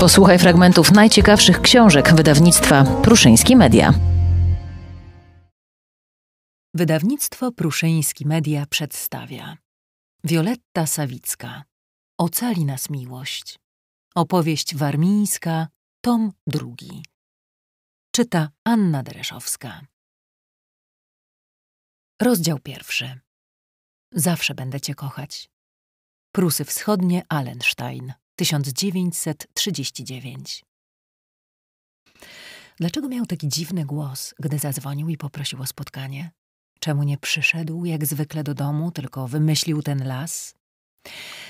Posłuchaj fragmentów najciekawszych książek wydawnictwa Pruszyński Media. Wydawnictwo Pruszyński Media przedstawia Wioletta Sawicka Ocali nas miłość. Opowieść warmińska, tom drugi. Czyta Anna Dreszowska. Rozdział pierwszy. Zawsze będę cię kochać. Prusy Wschodnie, Allenstein, 1939. Dlaczego miał taki dziwny głos, gdy zadzwonił i poprosił o spotkanie? Czemu nie przyszedł jak zwykle do domu, tylko wymyślił ten las?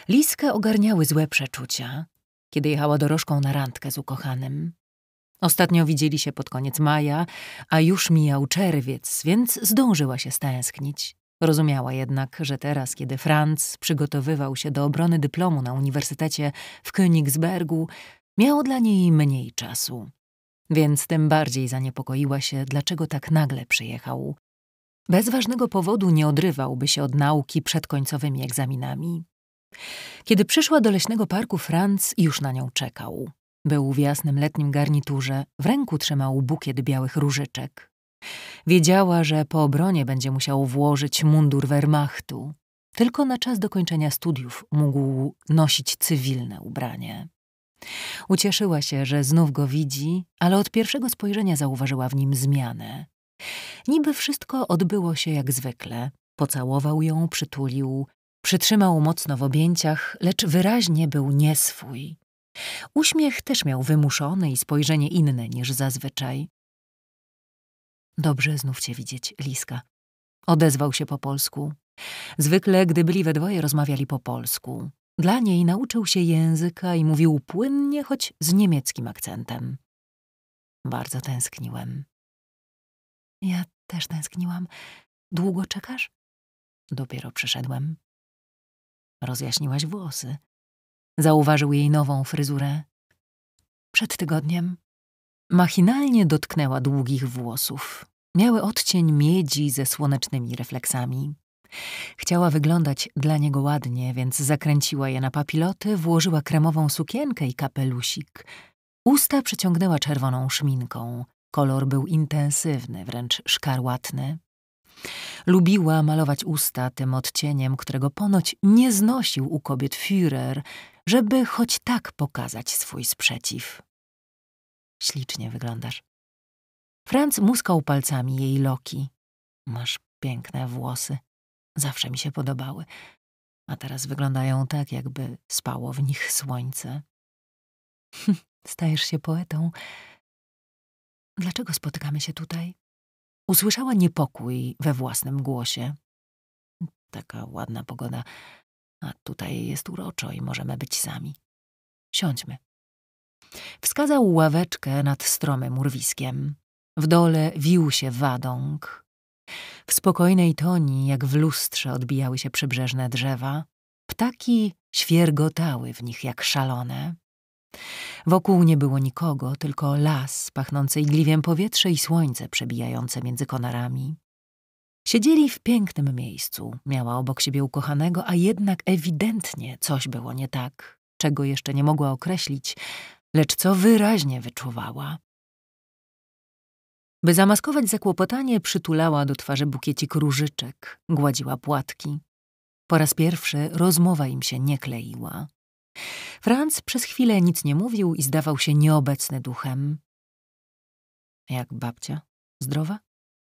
Liskę ogarniały złe przeczucia, kiedy jechała dorożką na randkę z ukochanym. Ostatnio widzieli się pod koniec maja, a już mijał czerwiec, więc zdążyła się stęsknić. Rozumiała jednak, że teraz, kiedy Franz przygotowywał się do obrony dyplomu na uniwersytecie w Königsbergu, miało dla niej mniej czasu. Więc tym bardziej zaniepokoiła się, dlaczego tak nagle przyjechał. Bez ważnego powodu nie odrywałby się od nauki przed końcowymi egzaminami. Kiedy przyszła do leśnego parku, Franz już na nią czekał. Był w jasnym letnim garniturze, w ręku trzymał bukiet białych różyczek. Wiedziała, że po obronie będzie musiał włożyć mundur Wehrmachtu. Tylko na czas dokończenia studiów mógł nosić cywilne ubranie. Ucieszyła się, że znów go widzi, ale od pierwszego spojrzenia zauważyła w nim zmianę. Niby wszystko odbyło się jak zwykle. Pocałował ją, przytulił, przytrzymał mocno w objęciach, lecz wyraźnie był nieswój. Uśmiech też miał wymuszony i spojrzenie inne niż zazwyczaj. Dobrze znów cię widzieć, Liska. Odezwał się po polsku. Zwykle, gdy byli we dwoje, rozmawiali po polsku. Dla niej nauczył się języka i mówił płynnie, choć z niemieckim akcentem. Bardzo tęskniłem. Ja też tęskniłam. Długo czekasz? Dopiero przyszedłem. Rozjaśniłaś włosy. Zauważył jej nową fryzurę. Przed tygodniem Machinalnie dotknęła długich włosów. Miały odcień miedzi ze słonecznymi refleksami. Chciała wyglądać dla niego ładnie, więc zakręciła je na papiloty, włożyła kremową sukienkę i kapelusik. Usta przyciągnęła czerwoną szminką. Kolor był intensywny, wręcz szkarłatny. Lubiła malować usta tym odcieniem, którego ponoć nie znosił u kobiet Führer, żeby choć tak pokazać swój sprzeciw. Ślicznie wyglądasz. Franc muskał palcami jej loki. Masz piękne włosy. Zawsze mi się podobały. A teraz wyglądają tak, jakby spało w nich słońce. Stajesz się poetą. Dlaczego spotykamy się tutaj? Usłyszała niepokój we własnym głosie. Taka ładna pogoda, a tutaj jest uroczo i możemy być sami. Siądźmy, Wskazał ławeczkę nad stromym urwiskiem. W dole wił się wadąg. W spokojnej toni, jak w lustrze, odbijały się przybrzeżne drzewa. Ptaki świergotały w nich jak szalone. Wokół nie było nikogo, tylko las pachnący igliwiem powietrze i słońce przebijające między konarami. Siedzieli w pięknym miejscu, miała obok siebie ukochanego, a jednak ewidentnie coś było nie tak, czego jeszcze nie mogła określić, lecz co wyraźnie wyczuwała. By zamaskować zakłopotanie, przytulała do twarzy bukiecik różyczek, gładziła płatki. Po raz pierwszy rozmowa im się nie kleiła. Franz przez chwilę nic nie mówił i zdawał się nieobecny duchem. Jak babcia? Zdrowa?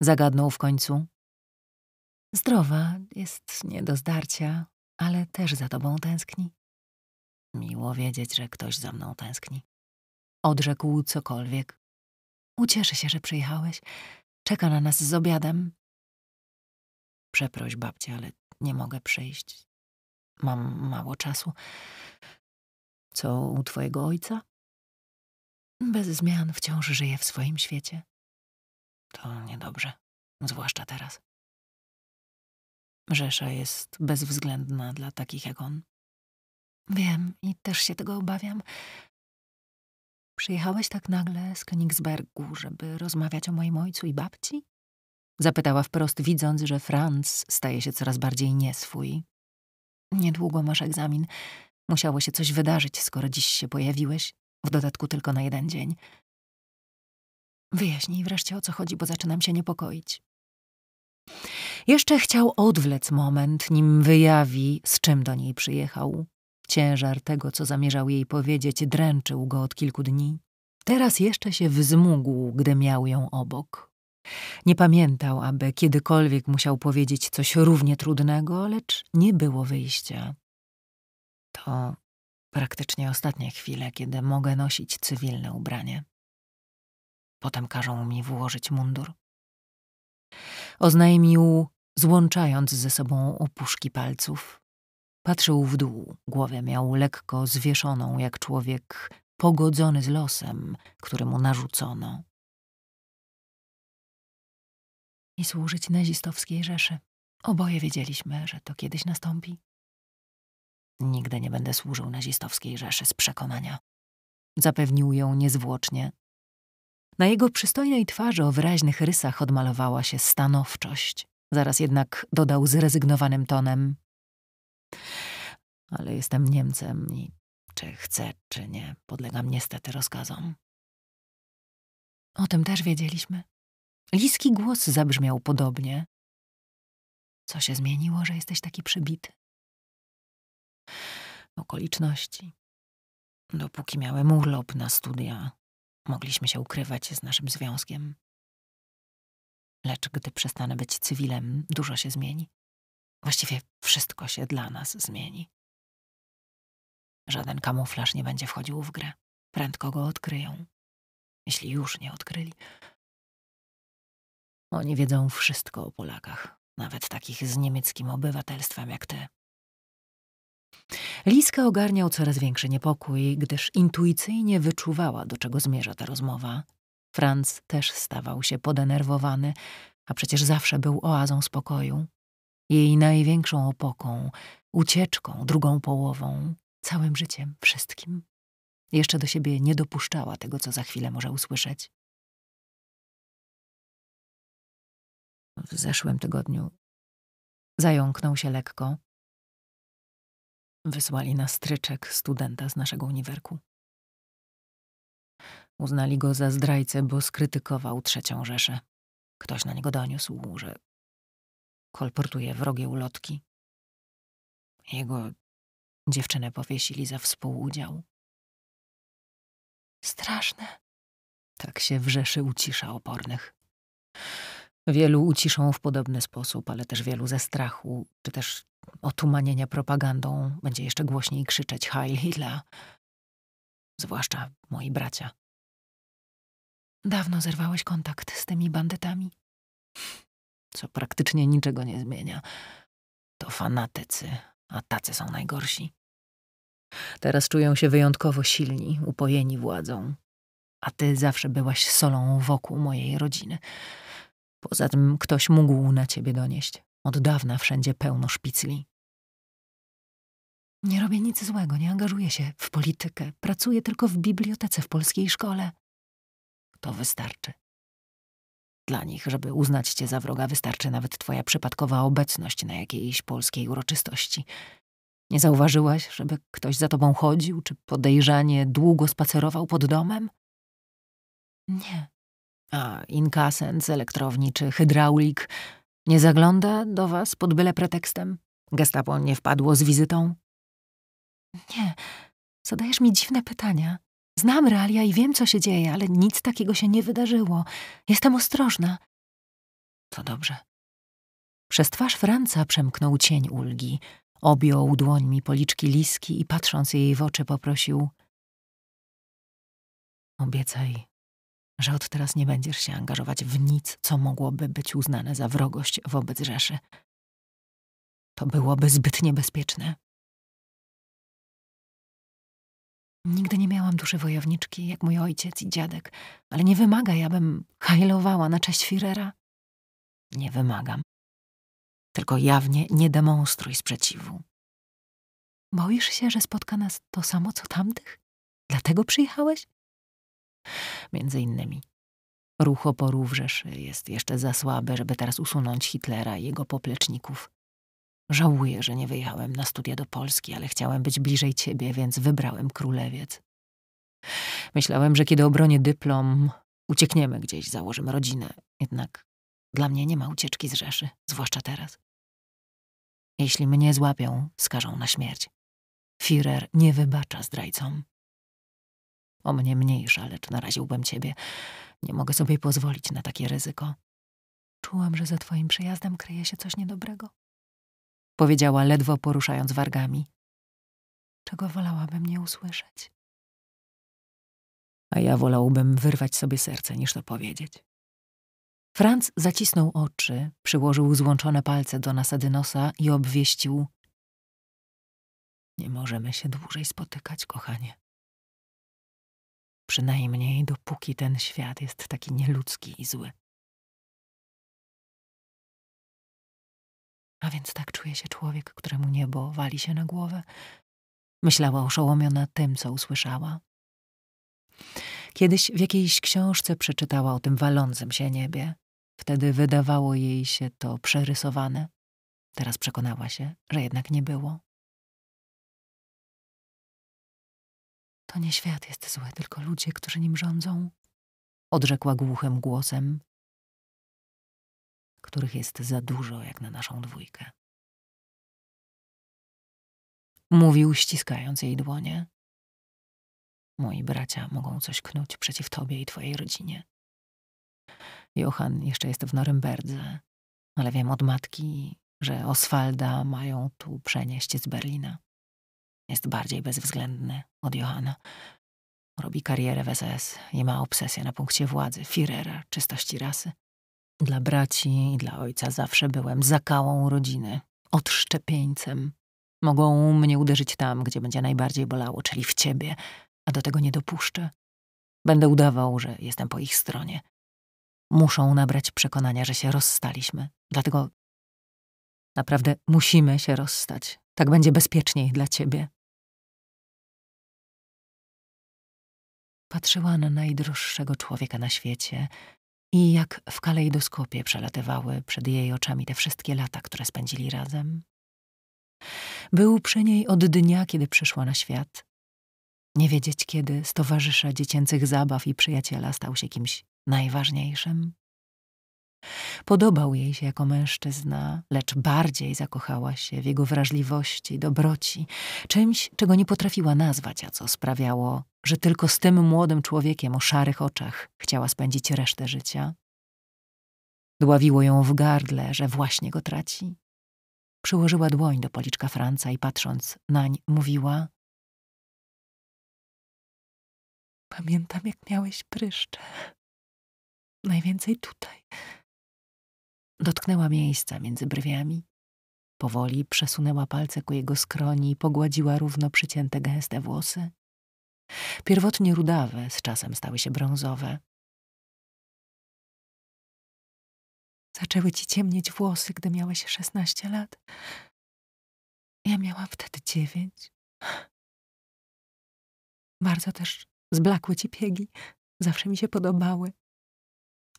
Zagadnął w końcu. Zdrowa, jest nie do zdarcia, ale też za tobą tęskni. Miło wiedzieć, że ktoś za mną tęskni. Odrzekł cokolwiek. Ucieszę się, że przyjechałeś. Czeka na nas z obiadem. Przeproś babcie, ale nie mogę przyjść. Mam mało czasu. Co u twojego ojca? Bez zmian wciąż żyje w swoim świecie. To niedobrze, zwłaszcza teraz. Rzesza jest bezwzględna dla takich jak on. Wiem i też się tego obawiam. Przyjechałeś tak nagle z Königsbergu, żeby rozmawiać o moim ojcu i babci? Zapytała wprost, widząc, że Franz staje się coraz bardziej nieswój. Niedługo masz egzamin. Musiało się coś wydarzyć, skoro dziś się pojawiłeś. W dodatku tylko na jeden dzień. Wyjaśnij wreszcie, o co chodzi, bo zaczynam się niepokoić. Jeszcze chciał odwlec moment, nim wyjawi, z czym do niej przyjechał. Ciężar tego, co zamierzał jej powiedzieć, dręczył go od kilku dni. Teraz jeszcze się wzmógł, gdy miał ją obok. Nie pamiętał, aby kiedykolwiek musiał powiedzieć coś równie trudnego, lecz nie było wyjścia. To praktycznie ostatnie chwile, kiedy mogę nosić cywilne ubranie. Potem każą mi włożyć mundur. Oznajmił, złączając ze sobą opuszki palców. Patrzył w dół, głowę miał lekko zwieszoną jak człowiek pogodzony z losem, który mu narzucono. I służyć nazistowskiej Rzeszy. Oboje wiedzieliśmy, że to kiedyś nastąpi. Nigdy nie będę służył nazistowskiej Rzeszy z przekonania. Zapewnił ją niezwłocznie. Na jego przystojnej twarzy o wyraźnych rysach odmalowała się stanowczość. Zaraz jednak dodał zrezygnowanym tonem: ale jestem Niemcem i czy chcę, czy nie, podlegam niestety rozkazom. O tym też wiedzieliśmy. Liski głos zabrzmiał podobnie. Co się zmieniło, że jesteś taki przybity? Okoliczności. Dopóki miałem urlop na studia, mogliśmy się ukrywać z naszym związkiem. Lecz gdy przestanę być cywilem, dużo się zmieni. Właściwie wszystko się dla nas zmieni. Żaden kamuflaż nie będzie wchodził w grę. Prędko go odkryją. Jeśli już nie odkryli. Oni wiedzą wszystko o Polakach, nawet takich z niemieckim obywatelstwem jak ty. Liska ogarniał coraz większy niepokój, gdyż intuicyjnie wyczuwała, do czego zmierza ta rozmowa. Franz też stawał się podenerwowany, a przecież zawsze był oazą spokoju, jej największą opoką, ucieczką, drugą połową, całym życiem, wszystkim. Jeszcze do siebie nie dopuszczała tego, co za chwilę może usłyszeć. W zeszłym tygodniu zająknął się lekko. Wysłali na stryczek studenta z naszego uniwerku. Uznali go za zdrajcę, bo skrytykował trzecią Rzeszę. Ktoś na niego doniósł, że kolportuje wrogie ulotki. Jego dziewczynę powiesili za współudział. Straszne. Tak się wrzeszy ucisza opornych. Wielu uciszą w podobny sposób, ale też wielu ze strachu, czy też otumanienia propagandą będzie jeszcze głośniej krzyczeć Heil Hitler. Zwłaszcza moi bracia. Dawno zerwałeś kontakt z tymi bandytami? co praktycznie niczego nie zmienia. To fanatycy, a tacy są najgorsi. Teraz czują się wyjątkowo silni, upojeni władzą. A ty zawsze byłaś solą wokół mojej rodziny. Poza tym ktoś mógł na ciebie donieść. Od dawna wszędzie pełno szpicli. Nie robię nic złego, nie angażuję się w politykę. Pracuję tylko w bibliotece w polskiej szkole. To wystarczy dla nich. Żeby uznać cię za wroga, wystarczy nawet twoja przypadkowa obecność na jakiejś polskiej uroczystości. Nie zauważyłaś, żeby ktoś za tobą chodził, czy podejrzanie długo spacerował pod domem? Nie. A inkasent z elektrowni czy hydraulik nie zagląda do was pod byle pretekstem? Gestapo nie wpadło z wizytą? Nie. Zadajesz mi dziwne pytania. Znam realia i wiem, co się dzieje, ale nic takiego się nie wydarzyło. Jestem ostrożna. To dobrze. Przez twarz Franca przemknął cień ulgi. Objął dłońmi policzki Liski i patrząc jej w oczy poprosił Obiecaj, że od teraz nie będziesz się angażować w nic, co mogłoby być uznane za wrogość wobec Rzeszy. To byłoby zbyt niebezpieczne. Nigdy nie miałam duszy wojowniczki, jak mój ojciec i dziadek, ale nie wymaga, abym hajlowała na cześć Firera. Nie wymagam. Tylko jawnie nie demonstruj sprzeciwu. Boisz się, że spotka nas to samo, co tamtych? Dlatego przyjechałeś? Między innymi. Ruch oporu jest jeszcze za słabe, żeby teraz usunąć Hitlera i jego popleczników. Żałuję, że nie wyjechałem na studia do Polski, ale chciałem być bliżej ciebie, więc wybrałem królewiec. Myślałem, że kiedy obronię dyplom, uciekniemy gdzieś, założymy rodzinę. Jednak dla mnie nie ma ucieczki z Rzeszy, zwłaszcza teraz. Jeśli mnie złapią, skażą na śmierć. Firer nie wybacza zdrajcom. O mnie mniejsza, lecz naraziłbym ciebie. Nie mogę sobie pozwolić na takie ryzyko. Czułam, że za twoim przyjazdem kryje się coś niedobrego powiedziała ledwo poruszając wargami. Czego wolałabym nie usłyszeć? A ja wolałbym wyrwać sobie serce, niż to powiedzieć. Franz zacisnął oczy, przyłożył złączone palce do nasady nosa i obwieścił: Nie możemy się dłużej spotykać, kochanie. Przynajmniej dopóki ten świat jest taki nieludzki i zły. A więc tak czuje się człowiek, któremu niebo wali się na głowę? Myślała oszołomiona tym, co usłyszała. Kiedyś w jakiejś książce przeczytała o tym walącym się niebie. Wtedy wydawało jej się to przerysowane. Teraz przekonała się, że jednak nie było. To nie świat jest zły, tylko ludzie, którzy nim rządzą, odrzekła głuchym głosem, których jest za dużo jak na naszą dwójkę. Mówił, ściskając jej dłonie. Moi bracia mogą coś knuć przeciw tobie i twojej rodzinie. Johan jeszcze jest w Norymberdze, ale wiem od matki, że Oswalda mają tu przenieść z Berlina. Jest bardziej bezwzględny od Johana. Robi karierę w SS i ma obsesję na punkcie władzy, Firera, czystości rasy. Dla braci i dla ojca zawsze byłem zakałą rodziny, odszczepieńcem. Mogą mnie uderzyć tam, gdzie będzie najbardziej bolało, czyli w ciebie, a do tego nie dopuszczę. Będę udawał, że jestem po ich stronie. Muszą nabrać przekonania, że się rozstaliśmy. Dlatego naprawdę musimy się rozstać. Tak będzie bezpieczniej dla ciebie. Patrzyła na najdroższego człowieka na świecie, i jak w kalejdoskopie przelatywały przed jej oczami te wszystkie lata, które spędzili razem. Był przy niej od dnia, kiedy przyszła na świat. Nie wiedzieć, kiedy z towarzysza dziecięcych zabaw i przyjaciela stał się kimś najważniejszym. Podobał jej się jako mężczyzna, lecz bardziej zakochała się w jego wrażliwości, dobroci, czymś, czego nie potrafiła nazwać, a co sprawiało, że tylko z tym młodym człowiekiem o szarych oczach chciała spędzić resztę życia. Dławiło ją w gardle, że właśnie go traci. Przyłożyła dłoń do policzka Franca i patrząc nań mówiła: Pamiętam, jak miałeś pryszcze. Najwięcej tutaj. Dotknęła miejsca między brwiami, powoli przesunęła palce ku jego skroni i pogładziła równo przycięte gęste włosy. Pierwotnie rudawe, z czasem stały się brązowe. Zaczęły ci ciemnieć włosy, gdy miałeś szesnaście lat. Ja miałam wtedy dziewięć. Bardzo też zblakły ci piegi. Zawsze mi się podobały.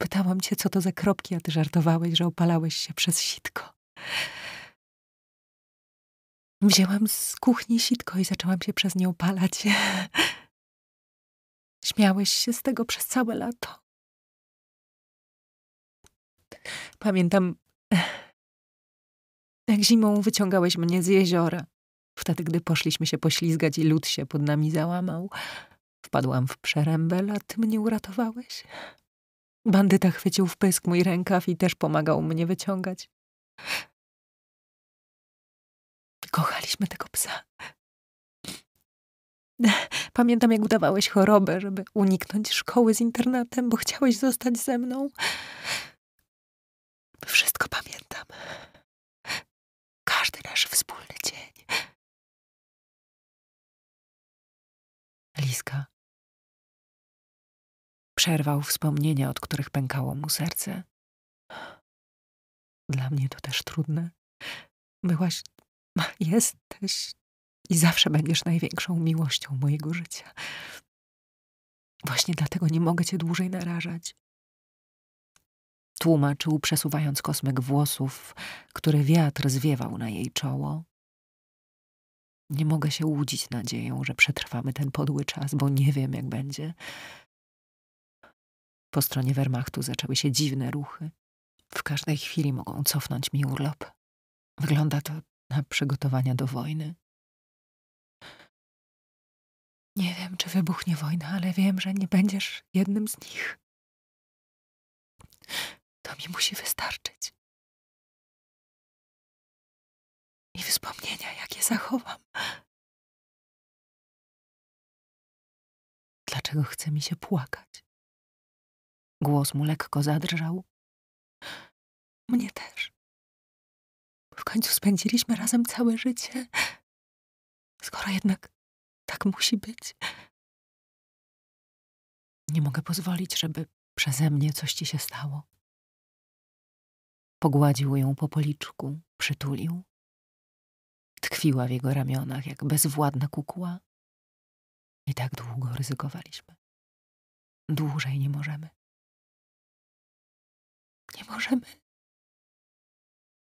Pytałam cię, co to za kropki, a ty żartowałeś, że opalałeś się przez sitko. Wzięłam z kuchni sitko i zaczęłam się przez nie opalać. Śmiałeś się z tego przez całe lato. Pamiętam, jak zimą wyciągałeś mnie z jeziora. Wtedy, gdy poszliśmy się poślizgać i lód się pod nami załamał, wpadłam w przerębel, a ty mnie uratowałeś. Bandyta chwycił w pysk mój rękaw i też pomagał mnie wyciągać. Kochaliśmy tego psa. Pamiętam, jak udawałeś chorobę, żeby uniknąć szkoły z internatem, bo chciałeś zostać ze mną. Wszystko pamiętam. Każdy nasz wspólny dzień. Liska, przerwał wspomnienia, od których pękało mu serce. Dla mnie to też trudne. Byłaś, jesteś i zawsze będziesz największą miłością mojego życia. Właśnie dlatego nie mogę cię dłużej narażać. Tłumaczył, przesuwając kosmyk włosów, który wiatr zwiewał na jej czoło. Nie mogę się łudzić nadzieją, że przetrwamy ten podły czas, bo nie wiem, jak będzie. Po stronie Wehrmachtu zaczęły się dziwne ruchy. W każdej chwili mogą cofnąć mi urlop. Wygląda to na przygotowania do wojny. Nie wiem, czy wybuchnie wojna, ale wiem, że nie będziesz jednym z nich. To mi musi wystarczyć. I wspomnienia, jakie zachowam. Dlaczego chce mi się płakać? Głos mu lekko zadrżał. Mnie też. W końcu spędziliśmy razem całe życie. Skoro jednak tak musi być. Nie mogę pozwolić, żeby przeze mnie coś ci się stało. Pogładził ją po policzku, przytulił. Tkwiła w jego ramionach jak bezwładna kukła. I tak długo ryzykowaliśmy. Dłużej nie możemy. Nie możemy.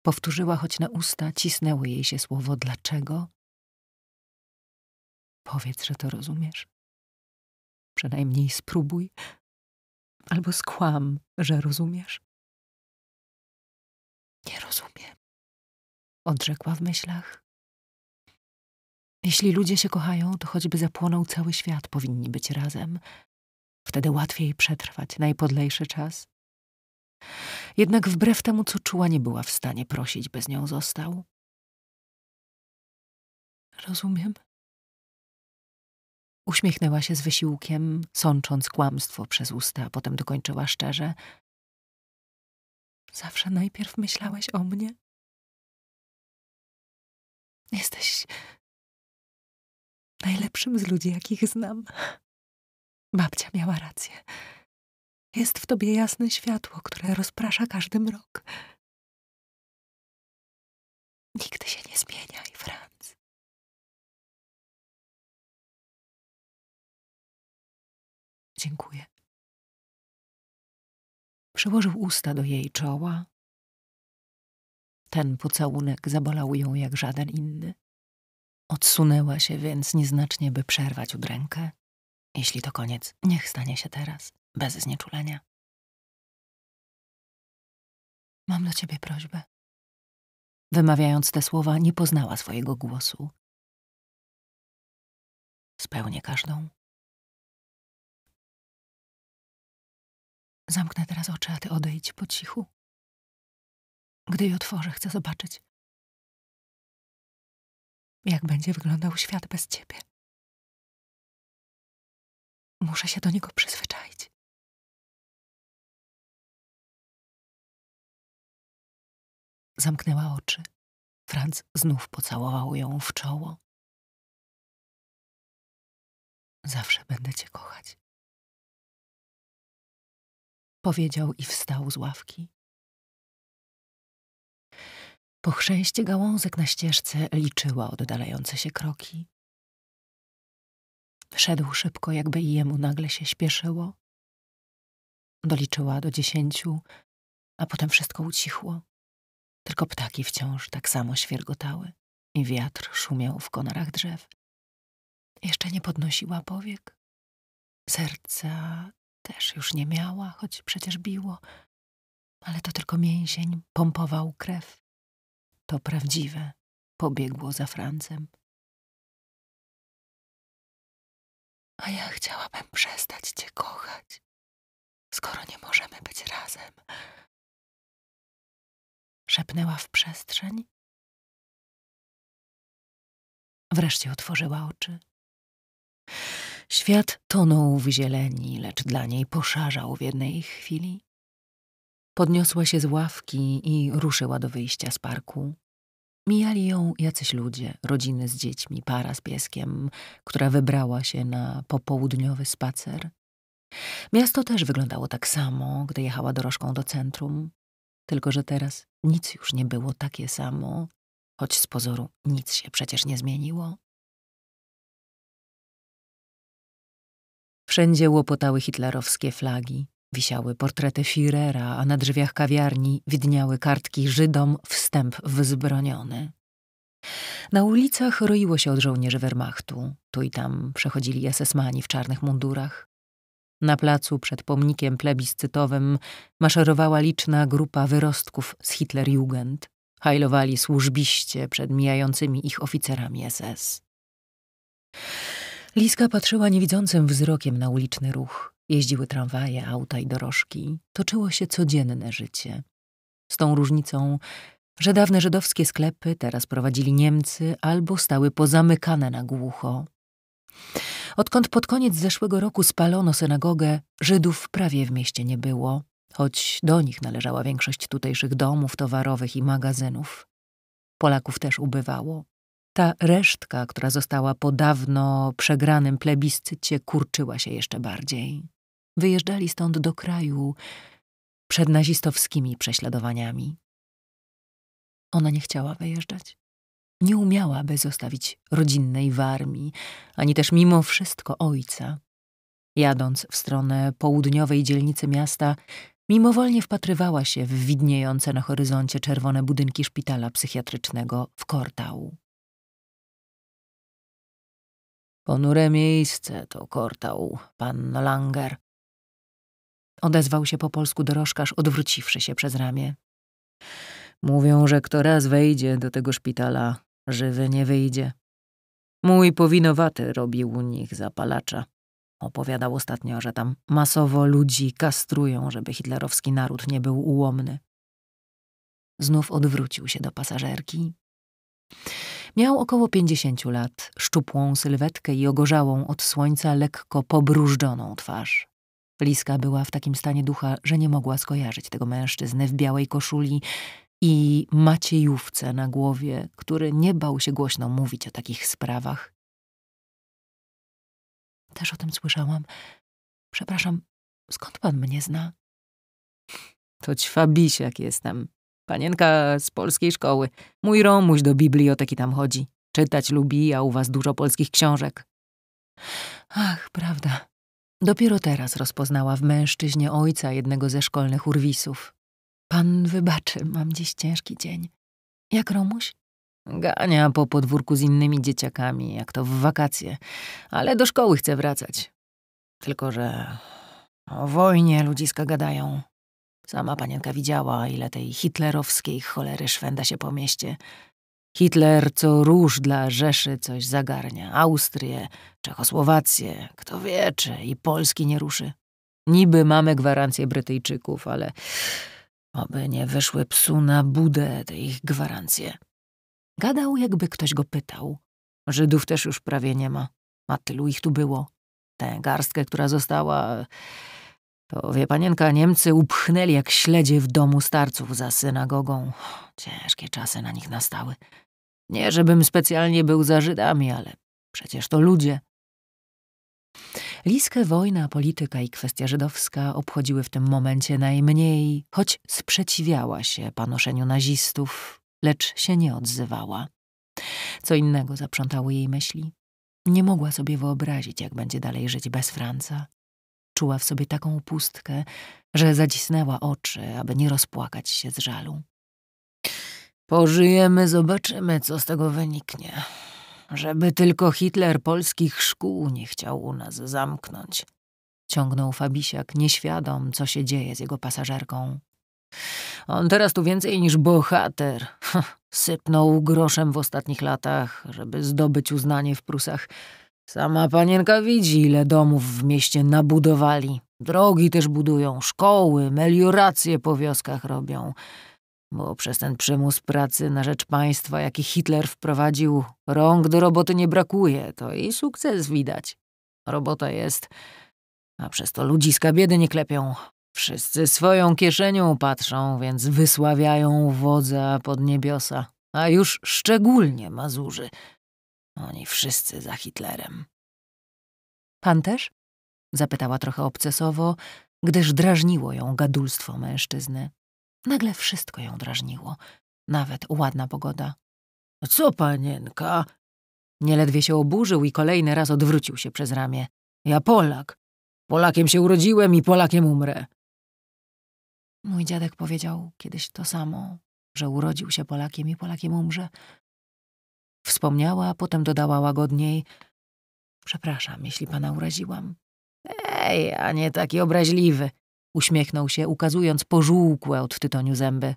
Powtórzyła, choć na usta cisnęło jej się słowo dlaczego. Powiedz, że to rozumiesz. Przynajmniej spróbuj, albo skłam, że rozumiesz. Nie rozumiem, odrzekła w myślach. Jeśli ludzie się kochają, to choćby zapłonął cały świat, powinni być razem. Wtedy łatwiej przetrwać najpodlejszy czas jednak wbrew temu, co czuła, nie była w stanie prosić, bez nią został. Rozumiem. Uśmiechnęła się z wysiłkiem, sącząc kłamstwo przez usta, a potem dokończyła szczerze. Zawsze najpierw myślałeś o mnie? Jesteś najlepszym z ludzi, jakich znam. Babcia miała rację. Jest w tobie jasne światło, które rozprasza każdy mrok. Nigdy się nie zmieniaj, Franz. Dziękuję. Przyłożył usta do jej czoła. Ten pocałunek zabolał ją jak żaden inny. Odsunęła się więc nieznacznie, by przerwać udrękę. Jeśli to koniec, niech stanie się teraz bez znieczulenia. Mam do ciebie prośbę. Wymawiając te słowa, nie poznała swojego głosu. Spełnię każdą. Zamknę teraz oczy, a ty odejdź po cichu. Gdy je otworzę, chcę zobaczyć, jak będzie wyglądał świat bez ciebie. Muszę się do niego przyzwyczaić. Zamknęła oczy. Franz znów pocałował ją w czoło. Zawsze będę cię kochać. Powiedział i wstał z ławki. Po chrzęście gałązek na ścieżce liczyła oddalające się kroki. Szedł szybko, jakby i jemu nagle się śpieszyło. Doliczyła do dziesięciu, a potem wszystko ucichło. Tylko ptaki wciąż tak samo świergotały i wiatr szumiał w konarach drzew. Jeszcze nie podnosiła powiek. Serca też już nie miała, choć przecież biło, ale to tylko mięsień pompował krew. To prawdziwe pobiegło za Francem. A ja chciałabym przestać cię kochać, skoro nie możemy być razem, szepnęła w przestrzeń. Wreszcie otworzyła oczy. Świat tonął w zieleni, lecz dla niej poszarzał w jednej chwili. Podniosła się z ławki i ruszyła do wyjścia z parku. Mijali ją jacyś ludzie, rodziny z dziećmi, para z pieskiem, która wybrała się na popołudniowy spacer. Miasto też wyglądało tak samo, gdy jechała dorożką do centrum. Tylko, że teraz nic już nie było takie samo, choć z pozoru nic się przecież nie zmieniło. Wszędzie łopotały hitlerowskie flagi, wisiały portrety Führera, a na drzwiach kawiarni widniały kartki Żydom wstęp wzbroniony. Na ulicach roiło się od żołnierzy Wehrmachtu. Tu i tam przechodzili esesmani w czarnych mundurach. Na placu przed pomnikiem plebiscytowym maszerowała liczna grupa wyrostków z Hitlerjugend. Hajlowali służbiście przed mijającymi ich oficerami SS. Liska patrzyła niewidzącym wzrokiem na uliczny ruch. Jeździły tramwaje, auta i dorożki. Toczyło się codzienne życie. Z tą różnicą, że dawne żydowskie sklepy teraz prowadzili Niemcy albo stały pozamykane na głucho, Odkąd pod koniec zeszłego roku spalono synagogę, Żydów prawie w mieście nie było, choć do nich należała większość tutejszych domów towarowych i magazynów. Polaków też ubywało. Ta resztka, która została po dawno przegranym plebiscycie, kurczyła się jeszcze bardziej. Wyjeżdżali stąd do kraju przed nazistowskimi prześladowaniami. Ona nie chciała wyjeżdżać. Nie umiałaby zostawić rodzinnej warmi, ani też mimo wszystko ojca. Jadąc w stronę południowej dzielnicy miasta, mimowolnie wpatrywała się w widniejące na horyzoncie czerwone budynki szpitala psychiatrycznego w Kortau. Ponure miejsce to Kortał, panno Langer. Odezwał się po polsku dorożkarz, odwróciwszy się przez ramię. Mówią, że kto raz wejdzie do tego szpitala, Żywy nie wyjdzie. Mój powinowaty robił u nich zapalacza. Opowiadał ostatnio, że tam masowo ludzi kastrują, żeby hitlerowski naród nie był ułomny. Znów odwrócił się do pasażerki. Miał około pięćdziesięciu lat, szczupłą sylwetkę i ogorzałą od słońca lekko pobrużdżoną twarz. Liska była w takim stanie ducha, że nie mogła skojarzyć tego mężczyzny w białej koszuli i maciejówce na głowie, który nie bał się głośno mówić o takich sprawach. Też o tym słyszałam. Przepraszam, skąd pan mnie zna? To ćwabisiak jestem. Panienka z polskiej szkoły. Mój Romuś do biblioteki tam chodzi. Czytać lubi, a u was dużo polskich książek. Ach, prawda. Dopiero teraz rozpoznała w mężczyźnie ojca jednego ze szkolnych urwisów. Pan wybaczy, mam dziś ciężki dzień. Jak Romuś? Gania po podwórku z innymi dzieciakami, jak to w wakacje, ale do szkoły chce wracać. Tylko, że o wojnie ludziska gadają. Sama panienka widziała, ile tej hitlerowskiej cholery szwenda się po mieście. Hitler co róż dla Rzeszy coś zagarnia. Austrię, Czechosłowację, kto wie, czy i Polski nie ruszy. Niby mamy gwarancję Brytyjczyków, ale Oby nie wyszły psu na budę te ich gwarancje. Gadał, jakby ktoś go pytał. Żydów też już prawie nie ma, a tylu ich tu było. Tę garstkę, która została... To wie panienka, Niemcy upchnęli jak śledzie w domu starców za synagogą. Ciężkie czasy na nich nastały. Nie, żebym specjalnie był za Żydami, ale przecież to ludzie, Liskę wojna, polityka i kwestia żydowska obchodziły w tym momencie najmniej, choć sprzeciwiała się panoszeniu nazistów, lecz się nie odzywała. Co innego zaprzątało jej myśli. Nie mogła sobie wyobrazić, jak będzie dalej żyć bez Franca. Czuła w sobie taką pustkę, że zacisnęła oczy, aby nie rozpłakać się z żalu. Pożyjemy, zobaczymy, co z tego wyniknie, żeby tylko Hitler polskich szkół nie chciał u nas zamknąć. Ciągnął Fabisiak, nieświadom, co się dzieje z jego pasażerką. On teraz tu więcej niż bohater. Sypnął groszem w ostatnich latach, żeby zdobyć uznanie w Prusach. Sama panienka widzi, ile domów w mieście nabudowali. Drogi też budują, szkoły, melioracje po wioskach robią bo przez ten przymus pracy na rzecz państwa, jaki Hitler wprowadził, rąk do roboty nie brakuje, to i sukces widać. Robota jest, a przez to ludziska biedy nie klepią. Wszyscy swoją kieszenią patrzą, więc wysławiają wodza pod niebiosa, a już szczególnie Mazurzy. Oni wszyscy za Hitlerem. Pan też? Zapytała trochę obcesowo, gdyż drażniło ją gadulstwo mężczyzny. Nagle wszystko ją drażniło, nawet ładna pogoda. Co panienka? Nieledwie się oburzył i kolejny raz odwrócił się przez ramię. Ja Polak. Polakiem się urodziłem i Polakiem umrę. Mój dziadek powiedział kiedyś to samo, że urodził się Polakiem i Polakiem umrze. Wspomniała, a potem dodała łagodniej. Przepraszam, jeśli pana uraziłam. Ej, a nie taki obraźliwy. Uśmiechnął się, ukazując pożółkłe od tytoniu zęby.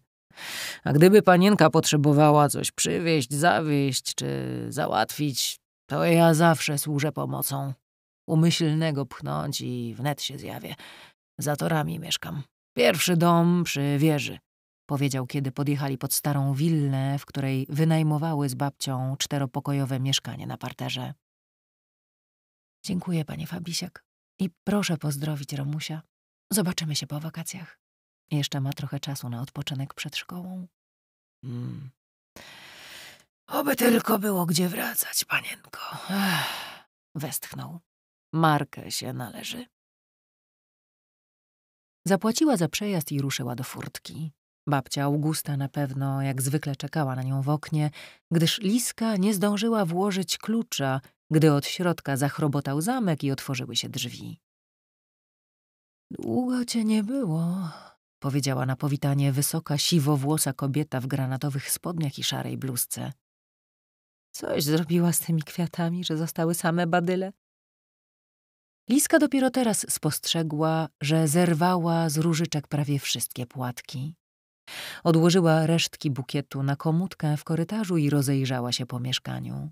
A gdyby panienka potrzebowała coś przywieźć, zawieść czy załatwić, to ja zawsze służę pomocą. Umyślnego pchnąć i wnet się zjawię. Za torami mieszkam. Pierwszy dom przy wieży. Powiedział, kiedy podjechali pod starą willę, w której wynajmowały z babcią czteropokojowe mieszkanie na parterze. Dziękuję, panie Fabisiak. I proszę pozdrowić Romusia. Zobaczymy się po wakacjach. Jeszcze ma trochę czasu na odpoczynek przed szkołą. Mm. Oby tylko było gdzie wracać, panienko. Ech. Westchnął. Markę się należy. Zapłaciła za przejazd i ruszyła do furtki. Babcia Augusta na pewno jak zwykle czekała na nią w oknie, gdyż Liska nie zdążyła włożyć klucza, gdy od środka zachrobotał zamek i otworzyły się drzwi. Długo cię nie było, powiedziała na powitanie wysoka, siwowłosa kobieta w granatowych spodniach i szarej bluzce. Coś zrobiła z tymi kwiatami, że zostały same badyle. Liska dopiero teraz spostrzegła, że zerwała z różyczek prawie wszystkie płatki. Odłożyła resztki bukietu na komutkę w korytarzu i rozejrzała się po mieszkaniu.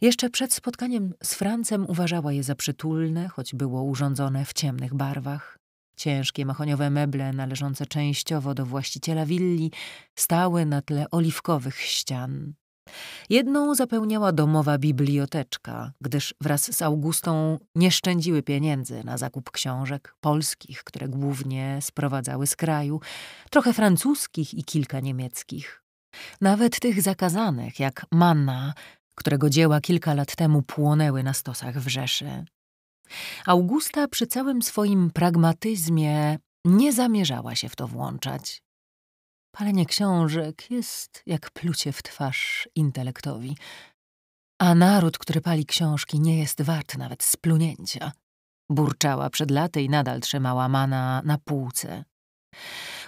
Jeszcze przed spotkaniem z Francem uważała je za przytulne, choć było urządzone w ciemnych barwach. Ciężkie mahoniowe meble należące częściowo do właściciela willi stały na tle oliwkowych ścian. Jedną zapełniała domowa biblioteczka, gdyż wraz z Augustą nie szczędziły pieniędzy na zakup książek polskich, które głównie sprowadzały z kraju, trochę francuskich i kilka niemieckich. Nawet tych zakazanych, jak Manna, którego dzieła kilka lat temu płonęły na stosach w Rzeszy. Augusta przy całym swoim pragmatyzmie nie zamierzała się w to włączać. Palenie książek jest jak plucie w twarz intelektowi, a naród, który pali książki, nie jest wart nawet splunięcia. Burczała przed laty i nadal trzymała mana na półce.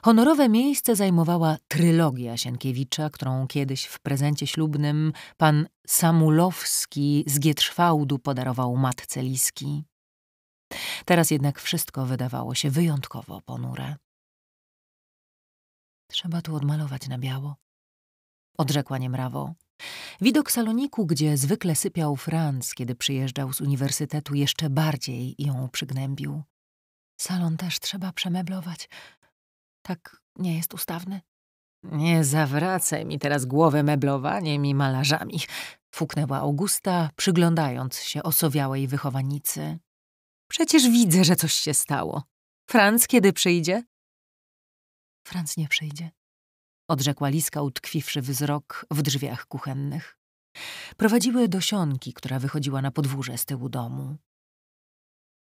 Honorowe miejsce zajmowała trylogia Sienkiewicza, którą kiedyś w prezencie ślubnym pan Samulowski z Gietrzwałdu podarował matce Liski. Teraz jednak wszystko wydawało się wyjątkowo ponure. Trzeba tu odmalować na biało, odrzekła niemrawo. Widok saloniku, gdzie zwykle sypiał Franz, kiedy przyjeżdżał z uniwersytetu, jeszcze bardziej ją przygnębił. Salon też trzeba przemeblować, tak nie jest ustawny? Nie zawracaj mi teraz głowy meblowaniem i malarzami, fuknęła Augusta, przyglądając się osowiałej wychowanicy. Przecież widzę, że coś się stało. Franc kiedy przyjdzie? Franc nie przyjdzie, odrzekła Liska, utkwiwszy wzrok w drzwiach kuchennych. Prowadziły do sionki, która wychodziła na podwórze z tyłu domu.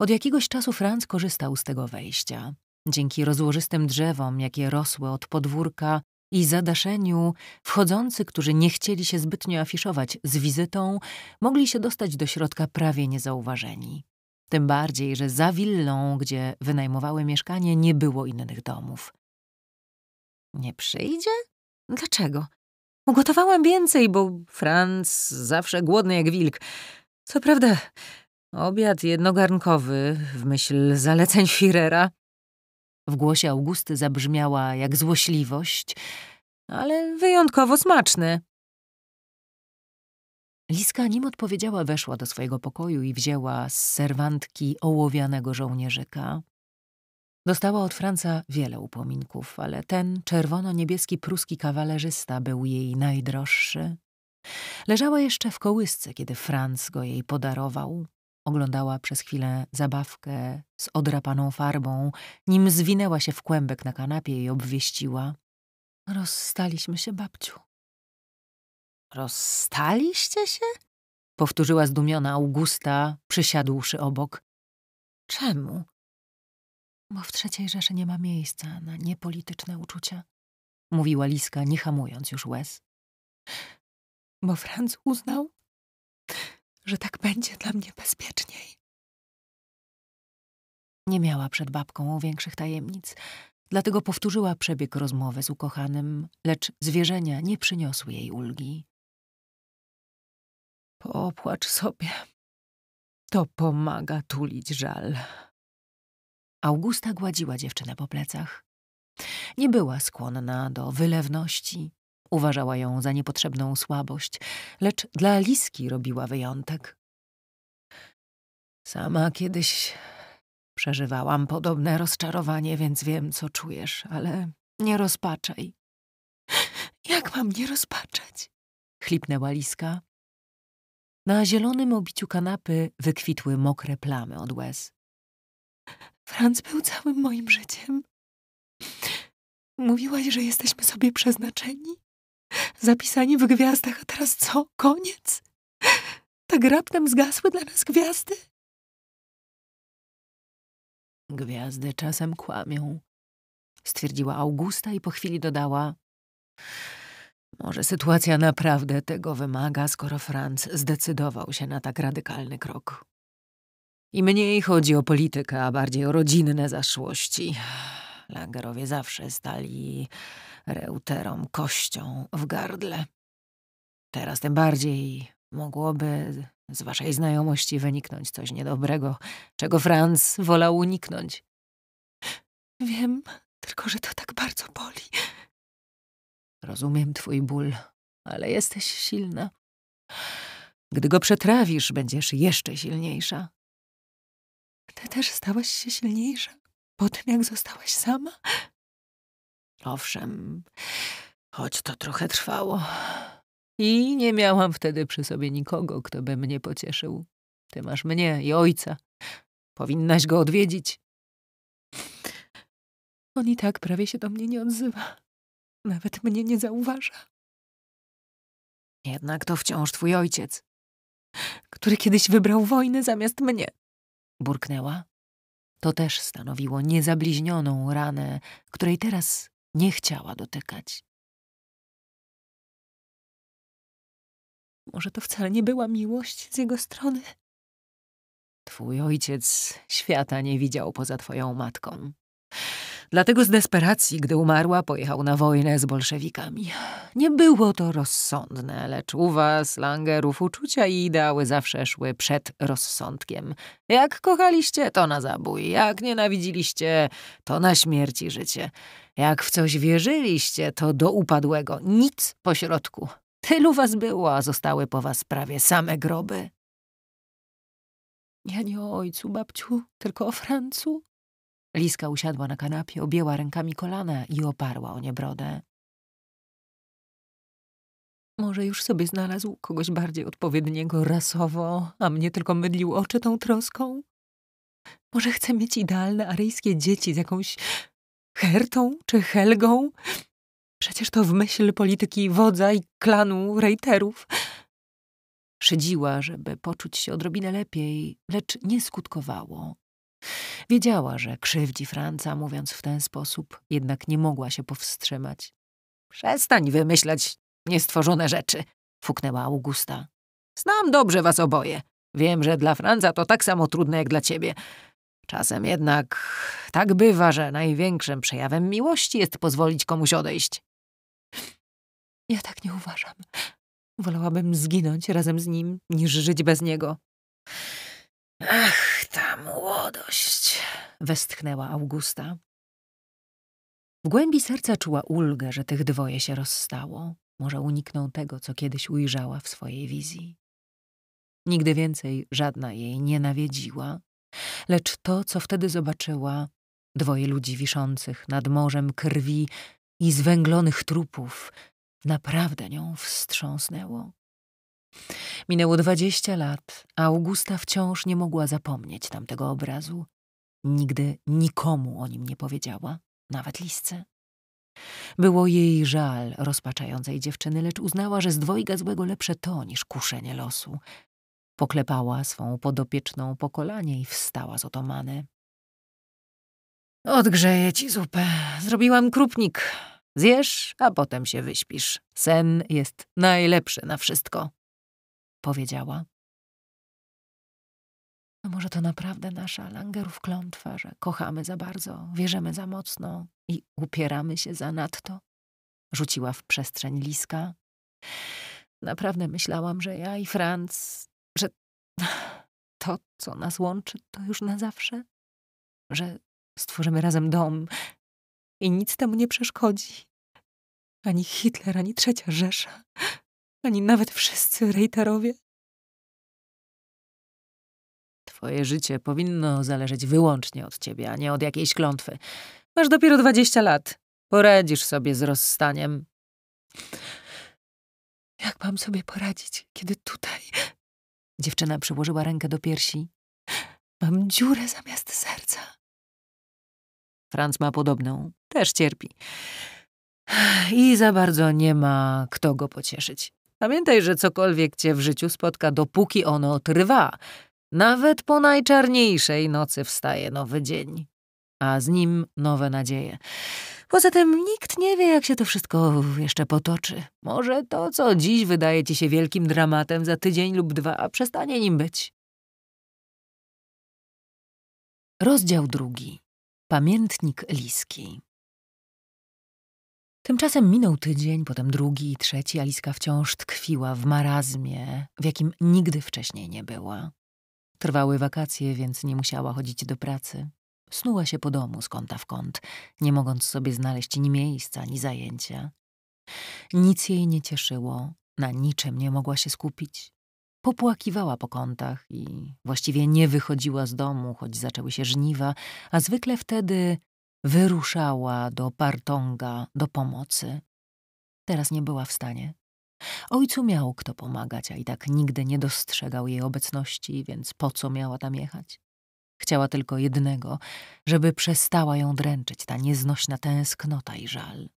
Od jakiegoś czasu Franc korzystał z tego wejścia. Dzięki rozłożystym drzewom, jakie rosły od podwórka i zadaszeniu, wchodzący, którzy nie chcieli się zbytnio afiszować z wizytą, mogli się dostać do środka prawie niezauważeni. Tym bardziej, że za willą, gdzie wynajmowały mieszkanie, nie było innych domów. Nie przyjdzie? Dlaczego? Ugotowałam więcej, bo Franz zawsze głodny jak wilk. Co prawda, obiad jednogarnkowy, w myśl zaleceń Firera, w głosie Augusty zabrzmiała jak złośliwość, ale wyjątkowo smaczny. Liska, nim odpowiedziała, weszła do swojego pokoju i wzięła z serwantki ołowianego żołnierzyka. Dostała od Franca wiele upominków, ale ten czerwono-niebieski pruski kawalerzysta był jej najdroższy. Leżała jeszcze w kołysce, kiedy Franc go jej podarował. Oglądała przez chwilę zabawkę z odrapaną farbą, nim zwinęła się w kłębek na kanapie i obwieściła. Rozstaliśmy się, babciu. Rozstaliście się? Powtórzyła zdumiona Augusta, przysiadłszy obok. Czemu? Bo w trzeciej Rzeszy nie ma miejsca na niepolityczne uczucia, mówiła Liska, nie hamując już łez. Bo Franc uznał, że tak będzie dla mnie bezpieczniej. Nie miała przed babką większych tajemnic, dlatego powtórzyła przebieg rozmowy z ukochanym, lecz zwierzenia nie przyniosły jej ulgi. Popłacz sobie. To pomaga tulić żal. Augusta gładziła dziewczynę po plecach. Nie była skłonna do wylewności, Uważała ją za niepotrzebną słabość, lecz dla Liski robiła wyjątek. Sama kiedyś przeżywałam podobne rozczarowanie, więc wiem, co czujesz, ale nie rozpaczaj. Jak mam nie rozpaczać? Chlipnęła Liska. Na zielonym obiciu kanapy wykwitły mokre plamy od łez. Franc był całym moim życiem. Mówiłaś, że jesteśmy sobie przeznaczeni? zapisani w gwiazdach, a teraz co? Koniec? Tak raptem zgasły dla nas gwiazdy? Gwiazdy czasem kłamią, stwierdziła Augusta i po chwili dodała. Może sytuacja naprawdę tego wymaga, skoro Franz zdecydował się na tak radykalny krok. I mniej chodzi o politykę, a bardziej o rodzinne zaszłości. Lagerowie zawsze stali reuterom kością w gardle. Teraz tym bardziej mogłoby z waszej znajomości wyniknąć coś niedobrego, czego Franz wolał uniknąć. Wiem, tylko że to tak bardzo boli. Rozumiem twój ból, ale jesteś silna. Gdy go przetrawisz, będziesz jeszcze silniejsza. Ty też stałaś się silniejsza? Po tym, jak zostałaś sama? Owszem, choć to trochę trwało. I nie miałam wtedy przy sobie nikogo, kto by mnie pocieszył. Ty masz mnie i ojca. Powinnaś go odwiedzić. On i tak prawie się do mnie nie odzywa. Nawet mnie nie zauważa. Jednak to wciąż twój ojciec, który kiedyś wybrał wojnę zamiast mnie. Burknęła, to też stanowiło niezabliźnioną ranę, której teraz nie chciała dotykać. Może to wcale nie była miłość z jego strony? Twój ojciec świata nie widział poza twoją matką. Dlatego z desperacji, gdy umarła, pojechał na wojnę z bolszewikami. Nie było to rozsądne, lecz u was, langerów, uczucia i ideały zawsze szły przed rozsądkiem. Jak kochaliście, to na zabój. Jak nienawidziliście, to na śmierć i życie. Jak w coś wierzyliście, to do upadłego. Nic pośrodku. Tylu was było, a zostały po was prawie same groby. Ja nie o ojcu, babciu, tylko o Francu. Liska usiadła na kanapie, objęła rękami kolana i oparła o nie brodę. Może już sobie znalazł kogoś bardziej odpowiedniego rasowo, a mnie tylko mydlił oczy tą troską? Może chce mieć idealne aryjskie dzieci z jakąś Hertą czy Helgą? Przecież to w myśl polityki wodza i klanu rejterów. Szydziła, żeby poczuć się odrobinę lepiej, lecz nie skutkowało. Wiedziała, że krzywdzi Franca, mówiąc w ten sposób, jednak nie mogła się powstrzymać. Przestań wymyślać niestworzone rzeczy, fuknęła Augusta. Znam dobrze was oboje. Wiem, że dla Franca to tak samo trudne jak dla ciebie. Czasem jednak tak bywa, że największym przejawem miłości jest pozwolić komuś odejść. Ja tak nie uważam. Wolałabym zginąć razem z nim, niż żyć bez niego. Ach, ta młodość! westchnęła Augusta. W głębi serca czuła ulgę, że tych dwoje się rozstało. Może unikną tego, co kiedyś ujrzała w swojej wizji. Nigdy więcej żadna jej nie nawiedziła, lecz to, co wtedy zobaczyła, dwoje ludzi wiszących nad morzem krwi i zwęglonych trupów, naprawdę nią wstrząsnęło. Minęło dwadzieścia lat, a Augusta wciąż nie mogła zapomnieć tamtego obrazu. Nigdy nikomu o nim nie powiedziała, nawet listce. Było jej żal rozpaczającej dziewczyny, lecz uznała, że z dwojga złego lepsze to niż kuszenie losu. Poklepała swą podopieczną po kolanie i wstała z otomany. Odgrzeję ci zupę. Zrobiłam krupnik. Zjesz, a potem się wyśpisz. Sen jest najlepszy na wszystko powiedziała. No może to naprawdę nasza langerów klątwa, że kochamy za bardzo, wierzymy za mocno i upieramy się za nadto? Rzuciła w przestrzeń Liska. Naprawdę myślałam, że ja i Franz, że to, co nas łączy, to już na zawsze. Że stworzymy razem dom i nic temu nie przeszkodzi. Ani Hitler, ani Trzecia Rzesza ani nawet wszyscy rejterowie. Twoje życie powinno zależeć wyłącznie od ciebie, a nie od jakiejś klątwy. Masz dopiero 20 lat. Poradzisz sobie z rozstaniem. Jak mam sobie poradzić, kiedy tutaj... Dziewczyna przyłożyła rękę do piersi. Mam dziurę zamiast serca. Franc ma podobną. Też cierpi. I za bardzo nie ma kto go pocieszyć. Pamiętaj, że cokolwiek cię w życiu spotka, dopóki ono trwa. Nawet po najczarniejszej nocy wstaje nowy dzień, a z nim nowe nadzieje. Poza tym nikt nie wie, jak się to wszystko jeszcze potoczy. Może to, co dziś wydaje ci się wielkim dramatem, za tydzień lub dwa przestanie nim być. Rozdział drugi. Pamiętnik Liski. Tymczasem minął tydzień, potem drugi i trzeci. Aliska wciąż tkwiła w marazmie, w jakim nigdy wcześniej nie była. Trwały wakacje, więc nie musiała chodzić do pracy. Snuła się po domu z kąta w kąt, nie mogąc sobie znaleźć ni miejsca, ni zajęcia. Nic jej nie cieszyło, na niczym nie mogła się skupić. Popłakiwała po kątach i właściwie nie wychodziła z domu, choć zaczęły się żniwa, a zwykle wtedy Wyruszała do Partonga do pomocy. Teraz nie była w stanie. Ojcu miał kto pomagać, a i tak nigdy nie dostrzegał jej obecności, więc po co miała tam jechać? Chciała tylko jednego, żeby przestała ją dręczyć ta nieznośna tęsknota i żal.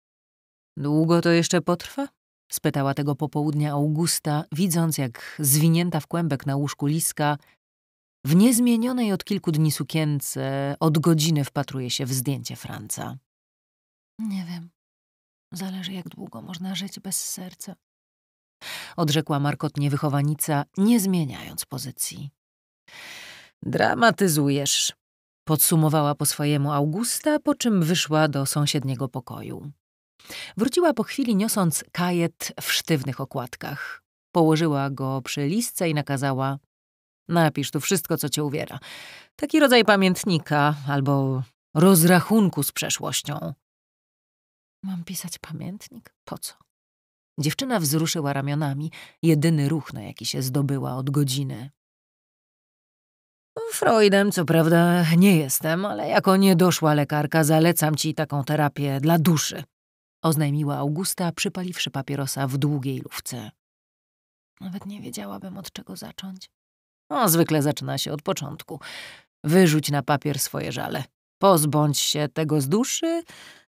Długo to jeszcze potrwa? spytała tego popołudnia Augusta, widząc jak zwinięta w kłębek na łóżku Liska w niezmienionej od kilku dni sukience od godziny wpatruje się w zdjęcie Franca. Nie wiem. Zależy, jak długo można żyć bez serca. Odrzekła markotnie wychowanica, nie zmieniając pozycji. Dramatyzujesz. Podsumowała po swojemu Augusta, po czym wyszła do sąsiedniego pokoju. Wróciła po chwili niosąc kajet w sztywnych okładkach. Położyła go przy listce i nakazała Napisz tu wszystko, co cię uwiera. Taki rodzaj pamiętnika albo rozrachunku z przeszłością. Mam pisać pamiętnik? Po co? Dziewczyna wzruszyła ramionami, jedyny ruch, na jaki się zdobyła od godziny. Freudem, co prawda, nie jestem, ale jako niedoszła lekarka zalecam ci taką terapię dla duszy, oznajmiła Augusta, przypaliwszy papierosa w długiej lufce. Nawet nie wiedziałabym, od czego zacząć. No, zwykle zaczyna się od początku. Wyrzuć na papier swoje żale. Pozbądź się tego z duszy,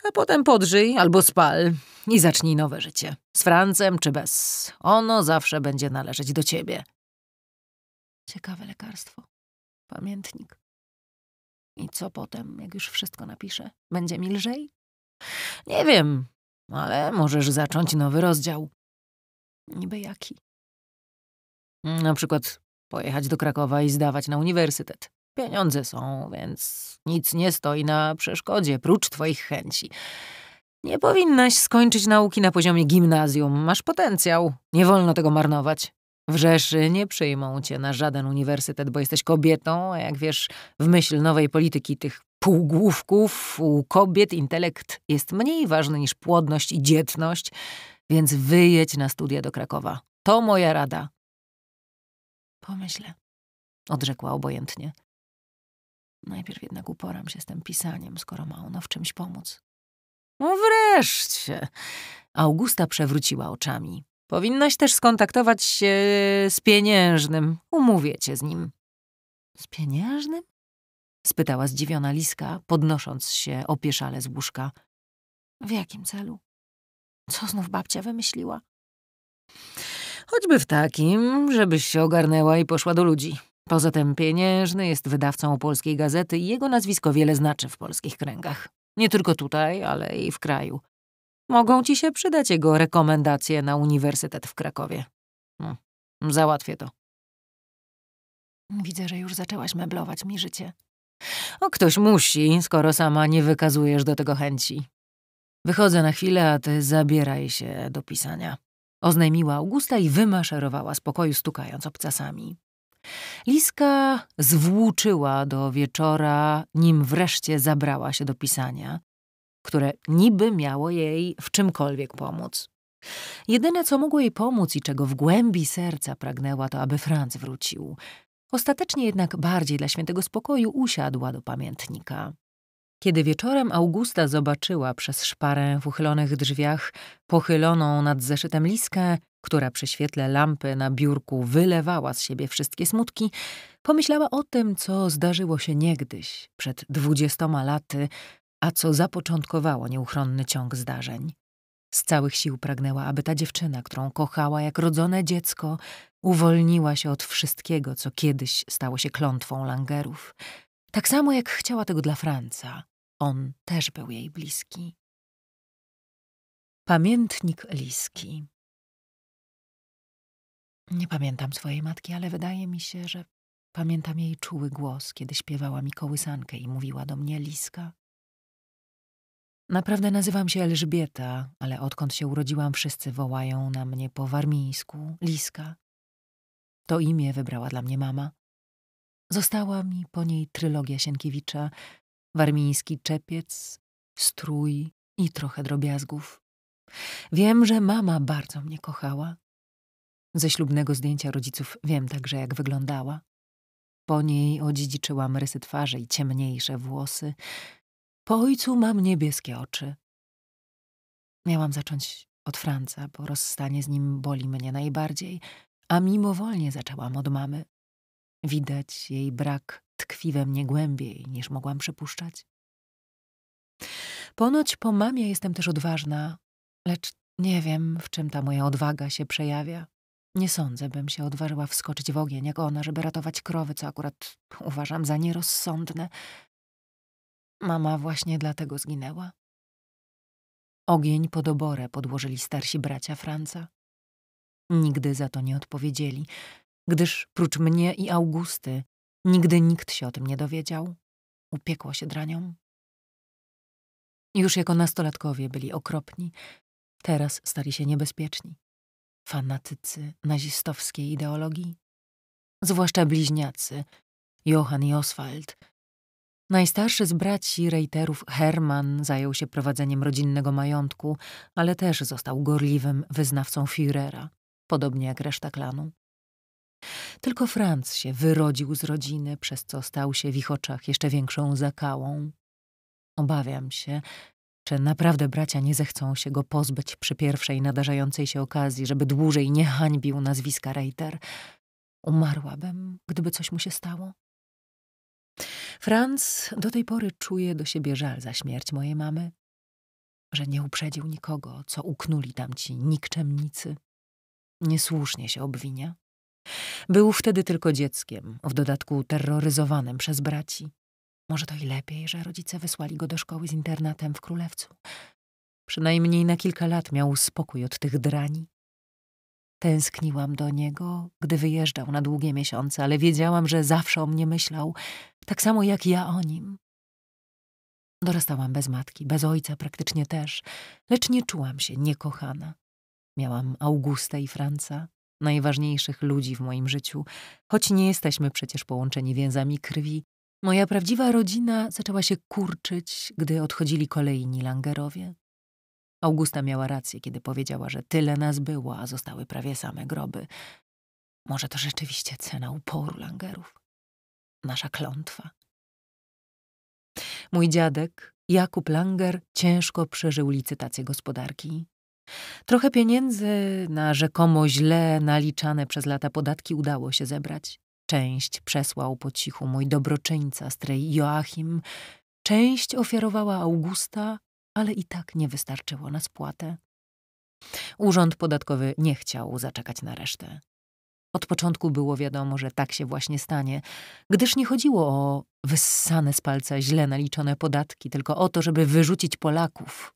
a potem podżyj albo spal i zacznij nowe życie. Z Francem czy bez. Ono zawsze będzie należeć do ciebie. Ciekawe lekarstwo. Pamiętnik. I co potem, jak już wszystko napiszę? Będzie mi lżej? Nie wiem, ale możesz zacząć nowy rozdział. Niby jaki? Na przykład Pojechać do Krakowa i zdawać na uniwersytet. Pieniądze są, więc nic nie stoi na przeszkodzie, prócz twoich chęci. Nie powinnaś skończyć nauki na poziomie gimnazjum. Masz potencjał. Nie wolno tego marnować. W Rzeszy nie przyjmą cię na żaden uniwersytet, bo jesteś kobietą, a jak wiesz, w myśl nowej polityki tych półgłówków u kobiet intelekt jest mniej ważny niż płodność i dzietność, więc wyjedź na studia do Krakowa. To moja rada. Pomyślę, odrzekła obojętnie. Najpierw jednak uporam się z tym pisaniem, skoro ma ono w czymś pomóc. No wreszcie! Augusta przewróciła oczami. Powinnaś też skontaktować się z pieniężnym. Umówię cię z nim. Z pieniężnym? spytała zdziwiona Liska, podnosząc się opieszale z łóżka. W jakim celu? Co znów babcia wymyśliła? Choćby w takim, żebyś się ogarnęła i poszła do ludzi. Poza tym pieniężny jest wydawcą polskiej gazety i jego nazwisko wiele znaczy w polskich kręgach. Nie tylko tutaj, ale i w kraju. Mogą ci się przydać jego rekomendacje na uniwersytet w Krakowie. No, załatwię to. Widzę, że już zaczęłaś meblować mi życie. O, ktoś musi, skoro sama nie wykazujesz do tego chęci. Wychodzę na chwilę, a ty zabieraj się do pisania oznajmiła Augusta i wymaszerowała z pokoju, stukając obcasami. Liska zwłóczyła do wieczora, nim wreszcie zabrała się do pisania, które niby miało jej w czymkolwiek pomóc. Jedyne, co mogło jej pomóc i czego w głębi serca pragnęła, to aby Franz wrócił. Ostatecznie jednak bardziej dla świętego spokoju usiadła do pamiętnika. Kiedy wieczorem Augusta zobaczyła przez szparę w uchylonych drzwiach pochyloną nad zeszytem liskę, która przy świetle lampy na biurku wylewała z siebie wszystkie smutki, pomyślała o tym, co zdarzyło się niegdyś, przed dwudziestoma laty, a co zapoczątkowało nieuchronny ciąg zdarzeń. Z całych sił pragnęła, aby ta dziewczyna, którą kochała jak rodzone dziecko, uwolniła się od wszystkiego, co kiedyś stało się klątwą langerów – tak samo jak chciała tego dla Franca, on też był jej bliski. Pamiętnik Liski. Nie pamiętam swojej matki, ale wydaje mi się, że pamiętam jej czuły głos, kiedy śpiewała mi kołysankę i mówiła do mnie Liska. Naprawdę nazywam się Elżbieta, ale odkąd się urodziłam, wszyscy wołają na mnie po warmińsku Liska. To imię wybrała dla mnie mama, Została mi po niej trylogia Sienkiewicza, warmiński czepiec, strój i trochę drobiazgów. Wiem, że mama bardzo mnie kochała. Ze ślubnego zdjęcia rodziców wiem także, jak wyglądała. Po niej odziedziczyłam rysy twarzy i ciemniejsze włosy. Po ojcu mam niebieskie oczy. Miałam zacząć od Franca, bo rozstanie z nim boli mnie najbardziej, a mimowolnie zaczęłam od mamy. Widać, jej brak tkwi we mnie głębiej niż mogłam przypuszczać. Ponoć po mamie jestem też odważna, lecz nie wiem, w czym ta moja odwaga się przejawia. Nie sądzę, bym się odważyła wskoczyć w ogień jak ona, żeby ratować krowy, co akurat uważam za nierozsądne. Mama właśnie dlatego zginęła. Ogień pod oborę podłożyli starsi bracia Franca. Nigdy za to nie odpowiedzieli, gdyż prócz mnie i Augusty nigdy nikt się o tym nie dowiedział. Upiekło się draniom. Już jako nastolatkowie byli okropni, teraz stali się niebezpieczni. Fanatycy nazistowskiej ideologii, zwłaszcza bliźniacy, Johann i Oswald. Najstarszy z braci Reiterów Hermann zajął się prowadzeniem rodzinnego majątku, ale też został gorliwym wyznawcą Führera, podobnie jak reszta klanu. Tylko Franc się wyrodził z rodziny, przez co stał się w ich oczach jeszcze większą zakałą. Obawiam się, czy naprawdę bracia nie zechcą się go pozbyć przy pierwszej nadarzającej się okazji, żeby dłużej nie hańbił nazwiska Reiter. Umarłabym, gdyby coś mu się stało. Franz do tej pory czuje do siebie żal za śmierć mojej mamy, że nie uprzedził nikogo, co uknuli tamci nikczemnicy. Niesłusznie się obwinia. Był wtedy tylko dzieckiem, w dodatku terroryzowanym przez braci. Może to i lepiej, że rodzice wysłali go do szkoły z internatem w Królewcu. Przynajmniej na kilka lat miał spokój od tych drani. Tęskniłam do niego, gdy wyjeżdżał na długie miesiące, ale wiedziałam, że zawsze o mnie myślał, tak samo jak ja o nim. Dorastałam bez matki, bez ojca praktycznie też, lecz nie czułam się niekochana. Miałam Augustę i Franca, najważniejszych ludzi w moim życiu, choć nie jesteśmy przecież połączeni więzami krwi. Moja prawdziwa rodzina zaczęła się kurczyć, gdy odchodzili kolejni Langerowie. Augusta miała rację, kiedy powiedziała, że tyle nas było, a zostały prawie same groby. Może to rzeczywiście cena uporu Langerów. Nasza klątwa. Mój dziadek, Jakub Langer, ciężko przeżył licytację gospodarki. Trochę pieniędzy na rzekomo źle naliczane przez lata podatki udało się zebrać. Część przesłał po cichu mój dobroczyńca, strej Joachim, część ofiarowała Augusta, ale i tak nie wystarczyło na spłatę. Urząd podatkowy nie chciał zaczekać na resztę. Od początku było wiadomo, że tak się właśnie stanie, gdyż nie chodziło o wyssane z palca źle naliczone podatki, tylko o to, żeby wyrzucić Polaków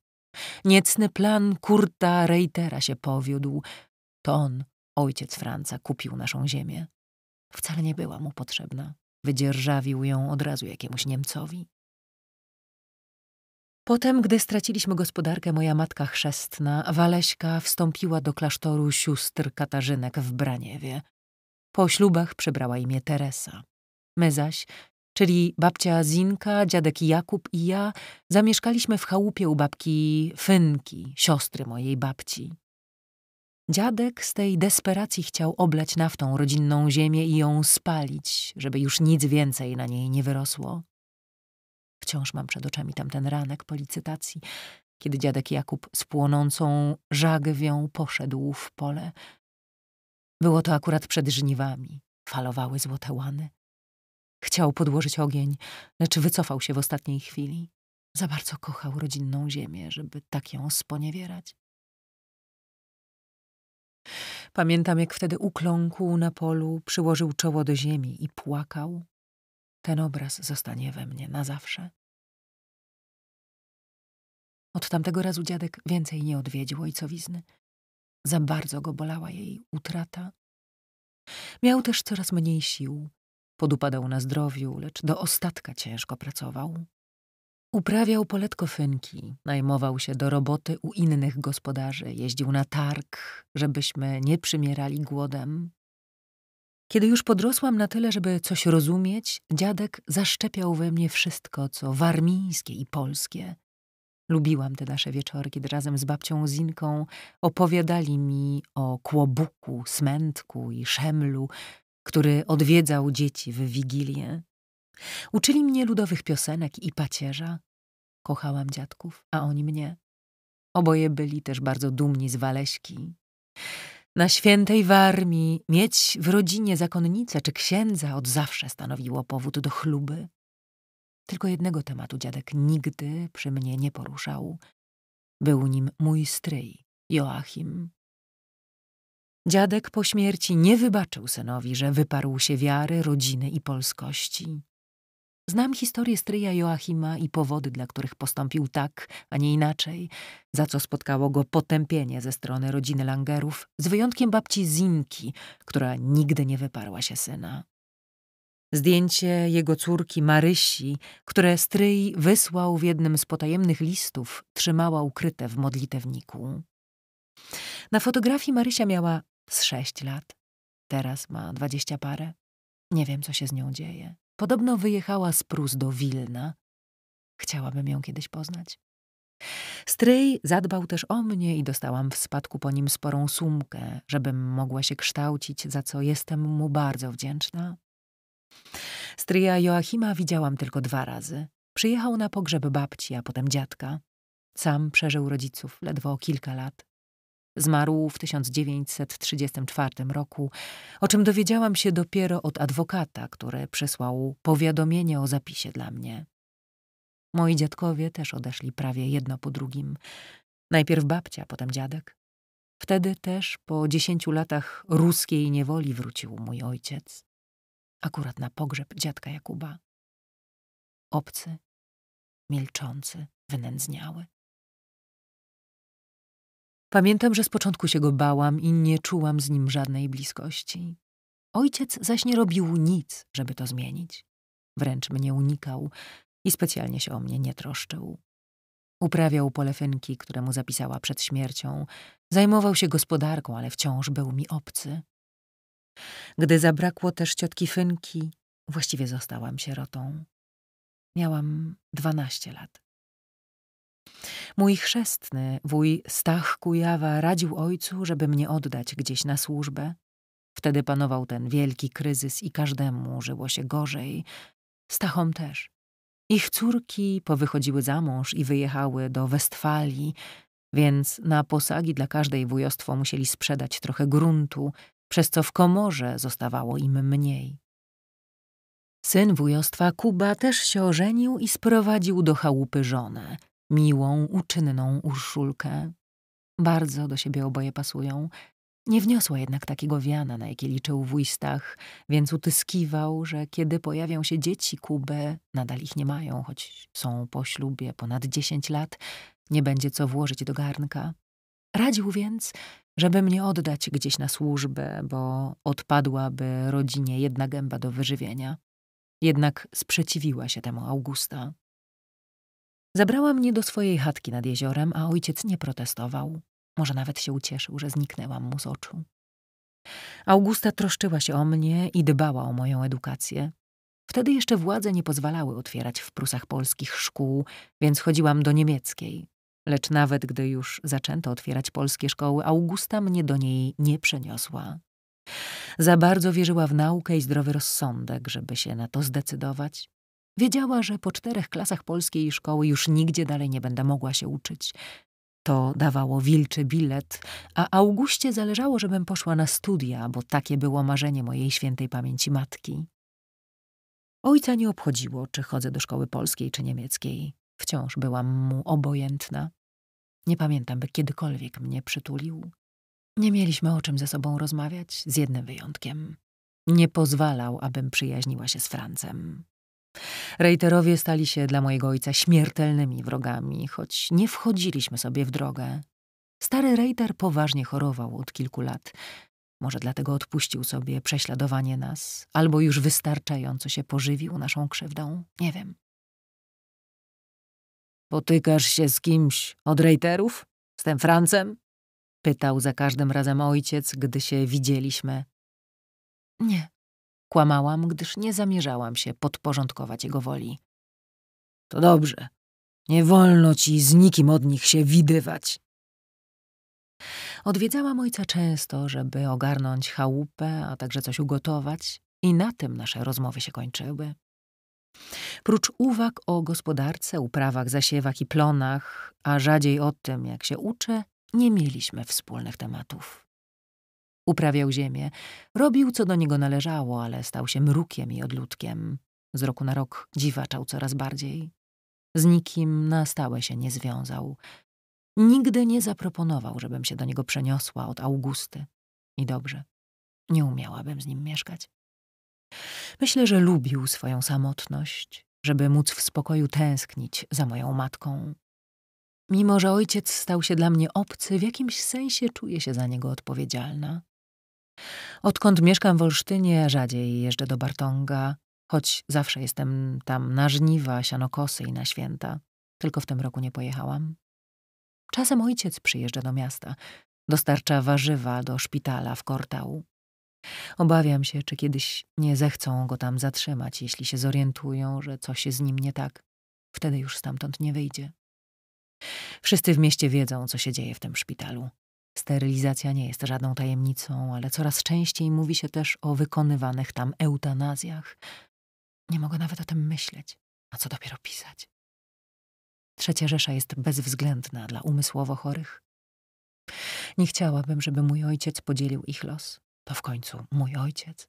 Niecny plan Kurta Reitera się powiódł. To on, ojciec Franca, kupił naszą ziemię. Wcale nie była mu potrzebna. Wydzierżawił ją od razu jakiemuś Niemcowi. Potem, gdy straciliśmy gospodarkę, moja matka chrzestna, Waleśka, wstąpiła do klasztoru sióstr Katarzynek w Braniewie. Po ślubach przybrała imię Teresa. My zaś czyli babcia Zinka, dziadek Jakub i ja, zamieszkaliśmy w chałupie u babki Fynki, siostry mojej babci. Dziadek z tej desperacji chciał oblać naftą rodzinną ziemię i ją spalić, żeby już nic więcej na niej nie wyrosło. Wciąż mam przed oczami tamten ranek po licytacji, kiedy dziadek Jakub z płonącą żagwią poszedł w pole. Było to akurat przed żniwami, falowały złote łany. Chciał podłożyć ogień, lecz wycofał się w ostatniej chwili. Za bardzo kochał rodzinną ziemię, żeby tak ją sponiewierać. Pamiętam, jak wtedy ukląkł na polu, przyłożył czoło do ziemi i płakał. Ten obraz zostanie we mnie na zawsze. Od tamtego razu dziadek więcej nie odwiedził ojcowizny. Za bardzo go bolała jej utrata. Miał też coraz mniej sił. Podupadał na zdrowiu, lecz do ostatka ciężko pracował. Uprawiał poletko fynki, najmował się do roboty u innych gospodarzy, jeździł na targ, żebyśmy nie przymierali głodem. Kiedy już podrosłam na tyle, żeby coś rozumieć, dziadek zaszczepiał we mnie wszystko, co warmińskie i polskie. Lubiłam te nasze wieczory, kiedy razem z babcią Zinką opowiadali mi o kłobuku, smętku i szemlu, który odwiedzał dzieci w Wigilię. Uczyli mnie ludowych piosenek i pacierza. Kochałam dziadków, a oni mnie. Oboje byli też bardzo dumni z Waleśki. Na świętej warmii mieć w rodzinie zakonnicę czy księdza od zawsze stanowiło powód do chluby. Tylko jednego tematu dziadek nigdy przy mnie nie poruszał. Był nim mój stryj, Joachim, Dziadek po śmierci nie wybaczył synowi, że wyparł się wiary, rodziny i polskości. Znam historię stryja Joachima i powody, dla których postąpił tak, a nie inaczej, za co spotkało go potępienie ze strony rodziny Langerów, z wyjątkiem babci Zinki, która nigdy nie wyparła się syna. Zdjęcie jego córki Marysi, które stryj wysłał w jednym z potajemnych listów, trzymała ukryte w modlitewniku. Na fotografii Marysia miała z sześć lat. Teraz ma dwadzieścia parę. Nie wiem, co się z nią dzieje. Podobno wyjechała z Prus do Wilna. Chciałabym ją kiedyś poznać. Stryj zadbał też o mnie i dostałam w spadku po nim sporą sumkę, żebym mogła się kształcić, za co jestem mu bardzo wdzięczna. Stryja Joachima widziałam tylko dwa razy. Przyjechał na pogrzeb babci, a potem dziadka. Sam przeżył rodziców ledwo o kilka lat. Zmarł w 1934 roku, o czym dowiedziałam się dopiero od adwokata, który przysłał powiadomienie o zapisie dla mnie. Moi dziadkowie też odeszli prawie jedno po drugim. Najpierw babcia, potem dziadek. Wtedy też po dziesięciu latach ruskiej niewoli wrócił mój ojciec. Akurat na pogrzeb dziadka Jakuba. Obcy, milczący, wynędzniały. Pamiętam, że z początku się go bałam i nie czułam z nim żadnej bliskości. Ojciec zaś nie robił nic, żeby to zmienić. Wręcz mnie unikał i specjalnie się o mnie nie troszczył. Uprawiał polefynki, które mu zapisała przed śmiercią. Zajmował się gospodarką, ale wciąż był mi obcy. Gdy zabrakło też ciotki Fynki, właściwie zostałam sierotą. Miałam dwanaście lat. Mój chrzestny, wuj Stach Kujawa, radził ojcu, żeby mnie oddać gdzieś na służbę. Wtedy panował ten wielki kryzys i każdemu żyło się gorzej. Stachom też. Ich córki powychodziły za mąż i wyjechały do Westfalii, więc na posagi dla każdej wujostwo musieli sprzedać trochę gruntu, przez co w komorze zostawało im mniej. Syn wujostwa Kuba też się ożenił i sprowadził do chałupy żonę – miłą, uczynną Urszulkę. Bardzo do siebie oboje pasują. Nie wniosła jednak takiego wiana, na jaki liczył w ujstach, więc utyskiwał, że kiedy pojawią się dzieci Kubę, nadal ich nie mają, choć są po ślubie ponad dziesięć lat, nie będzie co włożyć do garnka. Radził więc, żeby mnie oddać gdzieś na służbę, bo odpadłaby rodzinie jedna gęba do wyżywienia. Jednak sprzeciwiła się temu Augusta. Zabrała mnie do swojej chatki nad jeziorem, a ojciec nie protestował. Może nawet się ucieszył, że zniknęłam mu z oczu. Augusta troszczyła się o mnie i dbała o moją edukację. Wtedy jeszcze władze nie pozwalały otwierać w Prusach polskich szkół, więc chodziłam do niemieckiej. Lecz nawet gdy już zaczęto otwierać polskie szkoły, Augusta mnie do niej nie przeniosła. Za bardzo wierzyła w naukę i zdrowy rozsądek, żeby się na to zdecydować. Wiedziała, że po czterech klasach polskiej szkoły już nigdzie dalej nie będę mogła się uczyć. To dawało wilczy bilet, a Augustie zależało, żebym poszła na studia, bo takie było marzenie mojej świętej pamięci matki. Ojca nie obchodziło, czy chodzę do szkoły polskiej czy niemieckiej. Wciąż byłam mu obojętna. Nie pamiętam, by kiedykolwiek mnie przytulił. Nie mieliśmy o czym ze sobą rozmawiać, z jednym wyjątkiem. Nie pozwalał, abym przyjaźniła się z Francem. Rejterowie stali się dla mojego ojca śmiertelnymi wrogami, choć nie wchodziliśmy sobie w drogę. Stary Rejter poważnie chorował od kilku lat. Może dlatego odpuścił sobie prześladowanie nas, albo już wystarczająco się pożywił naszą krzywdą. Nie wiem. Potykasz się z kimś od Rejterów? Z tym Francem? Pytał za każdym razem ojciec, gdy się widzieliśmy. Nie, Kłamałam, gdyż nie zamierzałam się podporządkować jego woli. To dobrze. Nie wolno ci z nikim od nich się widywać. Odwiedzałam ojca często, żeby ogarnąć chałupę, a także coś ugotować, i na tym nasze rozmowy się kończyły. Prócz uwag o gospodarce, uprawach, zasiewach i plonach, a rzadziej o tym, jak się uczę, nie mieliśmy wspólnych tematów. Uprawiał ziemię. Robił, co do niego należało, ale stał się mrukiem i odludkiem. Z roku na rok dziwaczał coraz bardziej. Z nikim na stałe się nie związał. Nigdy nie zaproponował, żebym się do niego przeniosła od Augusty. I dobrze. Nie umiałabym z nim mieszkać. Myślę, że lubił swoją samotność, żeby móc w spokoju tęsknić za moją matką. Mimo, że ojciec stał się dla mnie obcy, w jakimś sensie czuję się za niego odpowiedzialna. Odkąd mieszkam w Olsztynie, rzadziej jeżdżę do Bartonga, choć zawsze jestem tam na żniwa, sianokosy i na święta. Tylko w tym roku nie pojechałam. Czasem ojciec przyjeżdża do miasta, dostarcza warzywa do szpitala w Kortału. Obawiam się, czy kiedyś nie zechcą go tam zatrzymać, jeśli się zorientują, że coś z nim nie tak. Wtedy już stamtąd nie wyjdzie. Wszyscy w mieście wiedzą, co się dzieje w tym szpitalu. Sterylizacja nie jest żadną tajemnicą, ale coraz częściej mówi się też o wykonywanych tam eutanazjach. Nie mogę nawet o tym myśleć, a co dopiero pisać. Trzecia Rzesza jest bezwzględna dla umysłowo chorych. Nie chciałabym, żeby mój ojciec podzielił ich los. To w końcu mój ojciec.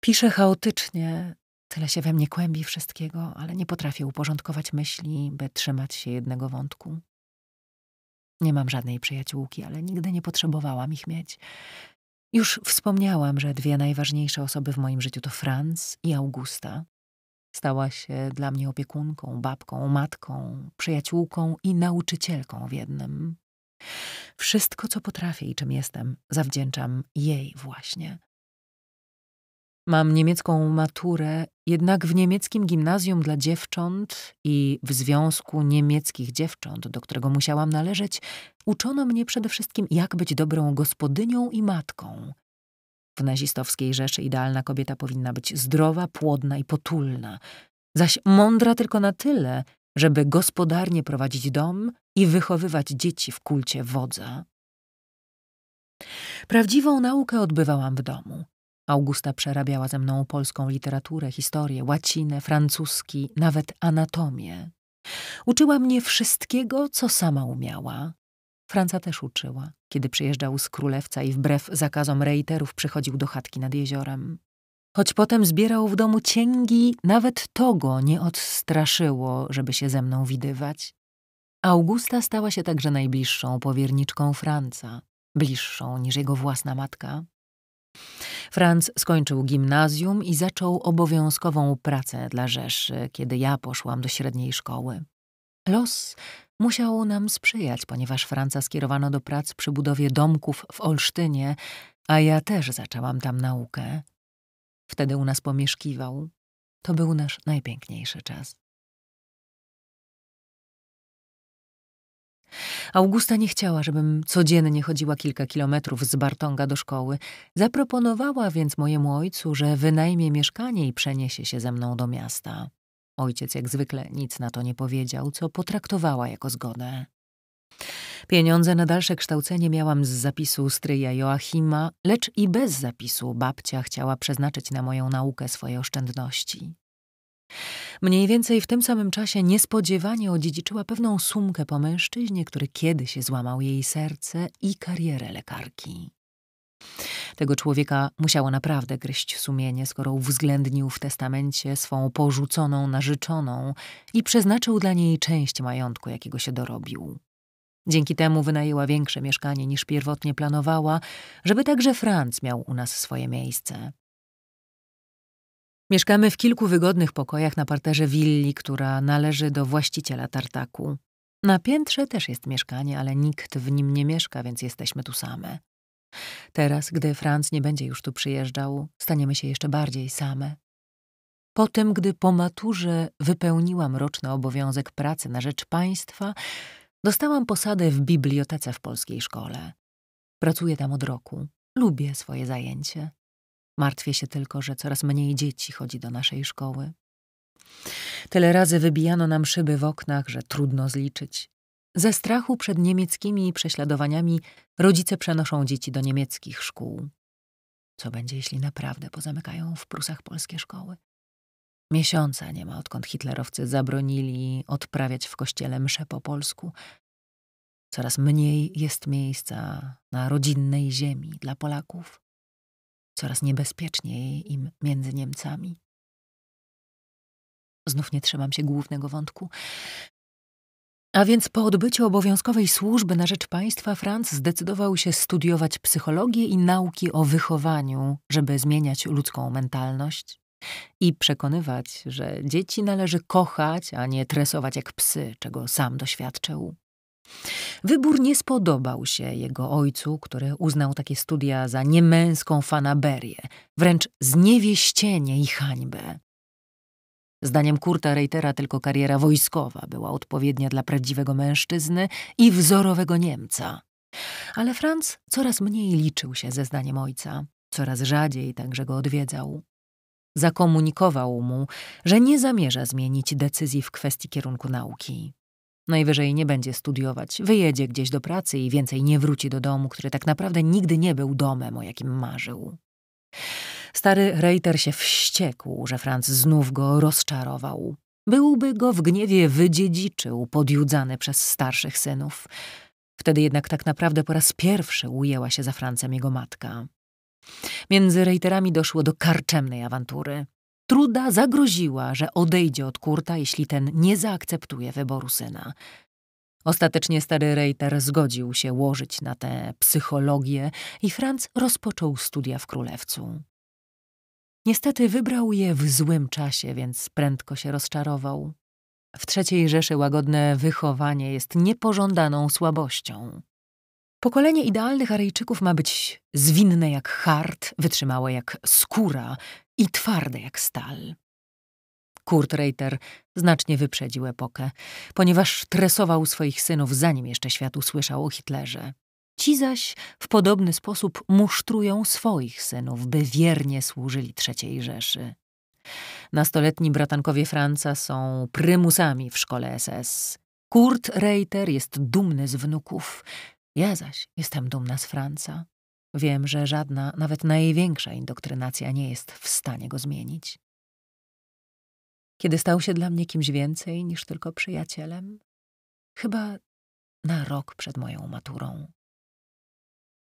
Piszę chaotycznie, tyle się we mnie kłębi wszystkiego, ale nie potrafię uporządkować myśli, by trzymać się jednego wątku. Nie mam żadnej przyjaciółki, ale nigdy nie potrzebowałam ich mieć. Już wspomniałam, że dwie najważniejsze osoby w moim życiu to Franz i Augusta. Stała się dla mnie opiekunką, babką, matką, przyjaciółką i nauczycielką w jednym. Wszystko, co potrafię i czym jestem, zawdzięczam jej właśnie. Mam niemiecką maturę, jednak w niemieckim gimnazjum dla dziewcząt i w Związku Niemieckich Dziewcząt, do którego musiałam należeć, uczono mnie przede wszystkim, jak być dobrą gospodynią i matką. W nazistowskiej Rzeszy idealna kobieta powinna być zdrowa, płodna i potulna, zaś mądra tylko na tyle, żeby gospodarnie prowadzić dom i wychowywać dzieci w kulcie wodza. Prawdziwą naukę odbywałam w domu. Augusta przerabiała ze mną polską literaturę, historię, łacinę, francuski, nawet anatomię. Uczyła mnie wszystkiego, co sama umiała. Franca też uczyła, kiedy przyjeżdżał z królewca i wbrew zakazom rejterów przychodził do chatki nad jeziorem. Choć potem zbierał w domu cięgi, nawet to go nie odstraszyło, żeby się ze mną widywać. Augusta stała się także najbliższą powierniczką Franca, bliższą niż jego własna matka. Franz skończył gimnazjum i zaczął obowiązkową pracę dla Rzeszy, kiedy ja poszłam do średniej szkoły. Los musiał nam sprzyjać, ponieważ Franca skierowano do prac przy budowie domków w Olsztynie, a ja też zaczęłam tam naukę. Wtedy u nas pomieszkiwał. To był nasz najpiękniejszy czas. Augusta nie chciała, żebym codziennie chodziła kilka kilometrów z Bartonga do szkoły. Zaproponowała więc mojemu ojcu, że wynajmie mieszkanie i przeniesie się ze mną do miasta. Ojciec jak zwykle nic na to nie powiedział, co potraktowała jako zgodę. Pieniądze na dalsze kształcenie miałam z zapisu stryja Joachima, lecz i bez zapisu babcia chciała przeznaczyć na moją naukę swoje oszczędności. Mniej więcej w tym samym czasie niespodziewanie odziedziczyła pewną sumkę po mężczyźnie, który kiedyś złamał jej serce i karierę lekarki. Tego człowieka musiało naprawdę gryźć sumienie, skoro uwzględnił w testamencie swą porzuconą narzeczoną i przeznaczył dla niej część majątku, jakiego się dorobił. Dzięki temu wynajęła większe mieszkanie niż pierwotnie planowała, żeby także Franc miał u nas swoje miejsce. Mieszkamy w kilku wygodnych pokojach na parterze willi, która należy do właściciela tartaku. Na piętrze też jest mieszkanie, ale nikt w nim nie mieszka, więc jesteśmy tu same. Teraz, gdy Franz nie będzie już tu przyjeżdżał, staniemy się jeszcze bardziej same. Po tym, gdy po maturze wypełniłam roczny obowiązek pracy na rzecz państwa, dostałam posadę w bibliotece w polskiej szkole. Pracuję tam od roku. Lubię swoje zajęcie. Martwię się tylko, że coraz mniej dzieci chodzi do naszej szkoły. Tyle razy wybijano nam szyby w oknach, że trudno zliczyć. Ze strachu przed niemieckimi prześladowaniami rodzice przenoszą dzieci do niemieckich szkół. Co będzie, jeśli naprawdę pozamykają w Prusach polskie szkoły? Miesiąca nie ma, odkąd hitlerowcy zabronili odprawiać w kościele msze po polsku. Coraz mniej jest miejsca na rodzinnej ziemi dla Polaków. Coraz niebezpieczniej im między Niemcami. Znów nie trzymam się głównego wątku. A więc po odbyciu obowiązkowej służby na rzecz państwa Franc zdecydował się studiować psychologię i nauki o wychowaniu, żeby zmieniać ludzką mentalność i przekonywać, że dzieci należy kochać, a nie tresować jak psy, czego sam doświadczył. Wybór nie spodobał się jego ojcu, który uznał takie studia za niemęską fanaberię, wręcz zniewieścienie i hańbę. Zdaniem Kurta Reitera tylko kariera wojskowa była odpowiednia dla prawdziwego mężczyzny i wzorowego Niemca. Ale Franz coraz mniej liczył się ze zdaniem ojca, coraz rzadziej także go odwiedzał. Zakomunikował mu, że nie zamierza zmienić decyzji w kwestii kierunku nauki. Najwyżej nie będzie studiować, wyjedzie gdzieś do pracy i więcej nie wróci do domu, który tak naprawdę nigdy nie był domem, o jakim marzył. Stary Reiter się wściekł, że Franz znów go rozczarował. Byłby go w gniewie wydziedziczył, podjudzany przez starszych synów. Wtedy jednak tak naprawdę po raz pierwszy ujęła się za Francem jego matka. Między Reiterami doszło do karczemnej awantury. Truda zagroziła, że odejdzie od Kurta, jeśli ten nie zaakceptuje wyboru syna. Ostatecznie stary Reiter zgodził się łożyć na tę psychologię i Franz rozpoczął studia w Królewcu. Niestety wybrał je w złym czasie, więc prędko się rozczarował. W trzeciej Rzeszy łagodne wychowanie jest niepożądaną słabością. Pokolenie idealnych Arejczyków ma być zwinne jak hart, wytrzymałe jak skóra, i twarde jak stal. Kurt Reiter znacznie wyprzedził epokę, ponieważ tresował swoich synów zanim jeszcze świat usłyszał o Hitlerze. Ci zaś w podobny sposób musztrują swoich synów, by wiernie służyli III Rzeszy. Nastoletni bratankowie Franca są prymusami w szkole SS. Kurt Reiter jest dumny z wnuków. Ja zaś jestem dumna z Franca. Wiem, że żadna, nawet największa indoktrynacja nie jest w stanie go zmienić. Kiedy stał się dla mnie kimś więcej niż tylko przyjacielem, chyba na rok przed moją maturą.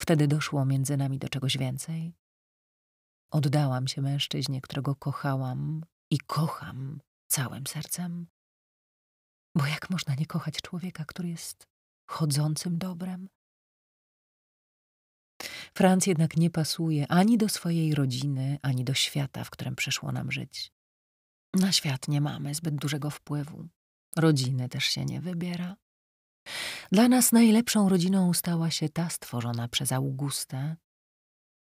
Wtedy doszło między nami do czegoś więcej. Oddałam się mężczyźnie, którego kochałam i kocham całym sercem. Bo jak można nie kochać człowieka, który jest chodzącym dobrem, Franc jednak nie pasuje ani do swojej rodziny, ani do świata, w którym przyszło nam żyć. Na świat nie mamy zbyt dużego wpływu. Rodziny też się nie wybiera. Dla nas najlepszą rodziną stała się ta stworzona przez Augustę.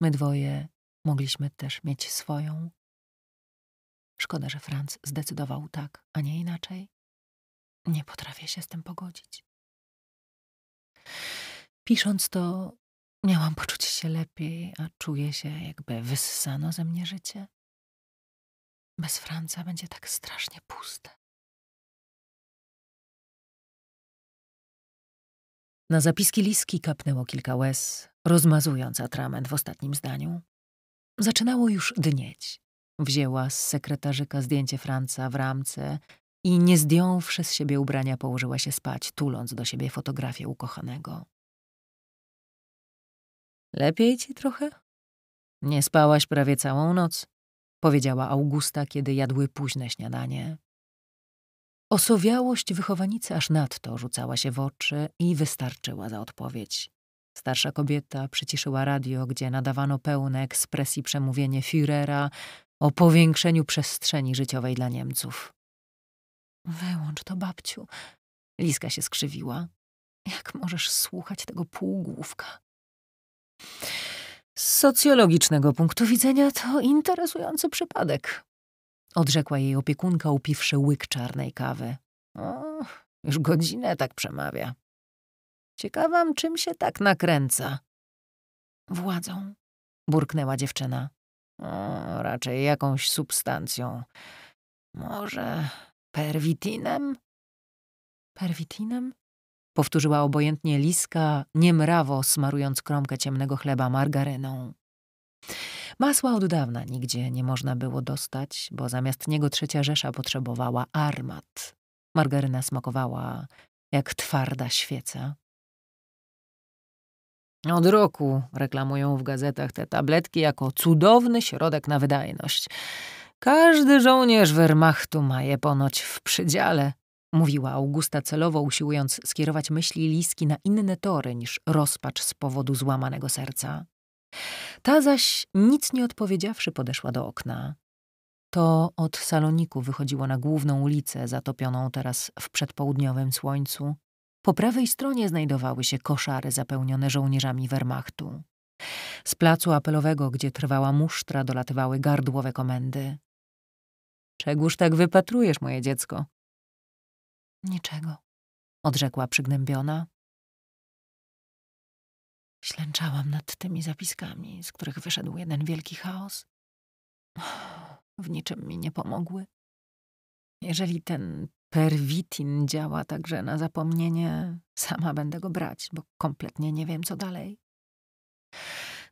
My dwoje mogliśmy też mieć swoją. Szkoda, że Franc zdecydował tak, a nie inaczej. Nie potrafię się z tym pogodzić. Pisząc to, Miałam poczuć się lepiej, a czuję się, jakby wyssano ze mnie życie. Bez Franca będzie tak strasznie puste. Na zapiski Liski kapnęło kilka łez, rozmazując atrament w ostatnim zdaniu. Zaczynało już dnieć. Wzięła z sekretarzyka zdjęcie Franca w ramce i nie zdjąwszy z siebie ubrania położyła się spać, tuląc do siebie fotografię ukochanego. Lepiej ci trochę? Nie spałaś prawie całą noc, powiedziała Augusta, kiedy jadły późne śniadanie. Osowiałość wychowanicy aż nadto rzucała się w oczy i wystarczyła za odpowiedź. Starsza kobieta przyciszyła radio, gdzie nadawano pełne ekspresji przemówienie Führera o powiększeniu przestrzeni życiowej dla Niemców. Wyłącz to, babciu. Liska się skrzywiła. Jak możesz słuchać tego półgłówka? socjologicznego punktu widzenia to interesujący przypadek, odrzekła jej opiekunka, upiwszy łyk czarnej kawy. O, już godzinę tak przemawia. Ciekawam, czym się tak nakręca. Władzą, burknęła dziewczyna. O, raczej jakąś substancją. Może perwitinem? Perwitinem? powtórzyła obojętnie Liska, niemrawo smarując kromkę ciemnego chleba margaryną. Masła od dawna nigdzie nie można było dostać, bo zamiast niego trzecia Rzesza potrzebowała armat. Margaryna smakowała jak twarda świeca. Od roku reklamują w gazetach te tabletki jako cudowny środek na wydajność. Każdy żołnierz Wehrmachtu ma je ponoć w przydziale, mówiła Augusta celowo, usiłując skierować myśli Liski na inne tory niż rozpacz z powodu złamanego serca. Ta zaś, nic nie odpowiedziawszy, podeszła do okna. To od saloniku wychodziło na główną ulicę, zatopioną teraz w przedpołudniowym słońcu. Po prawej stronie znajdowały się koszary zapełnione żołnierzami Wehrmachtu. Z placu apelowego, gdzie trwała musztra, dolatywały gardłowe komendy. Czegóż tak wypatrujesz, moje dziecko? Niczego, odrzekła przygnębiona. Ślęczałam nad tymi zapiskami, z których wyszedł jeden wielki chaos. W niczym mi nie pomogły. Jeżeli ten perwitin działa także na zapomnienie, sama będę go brać, bo kompletnie nie wiem, co dalej.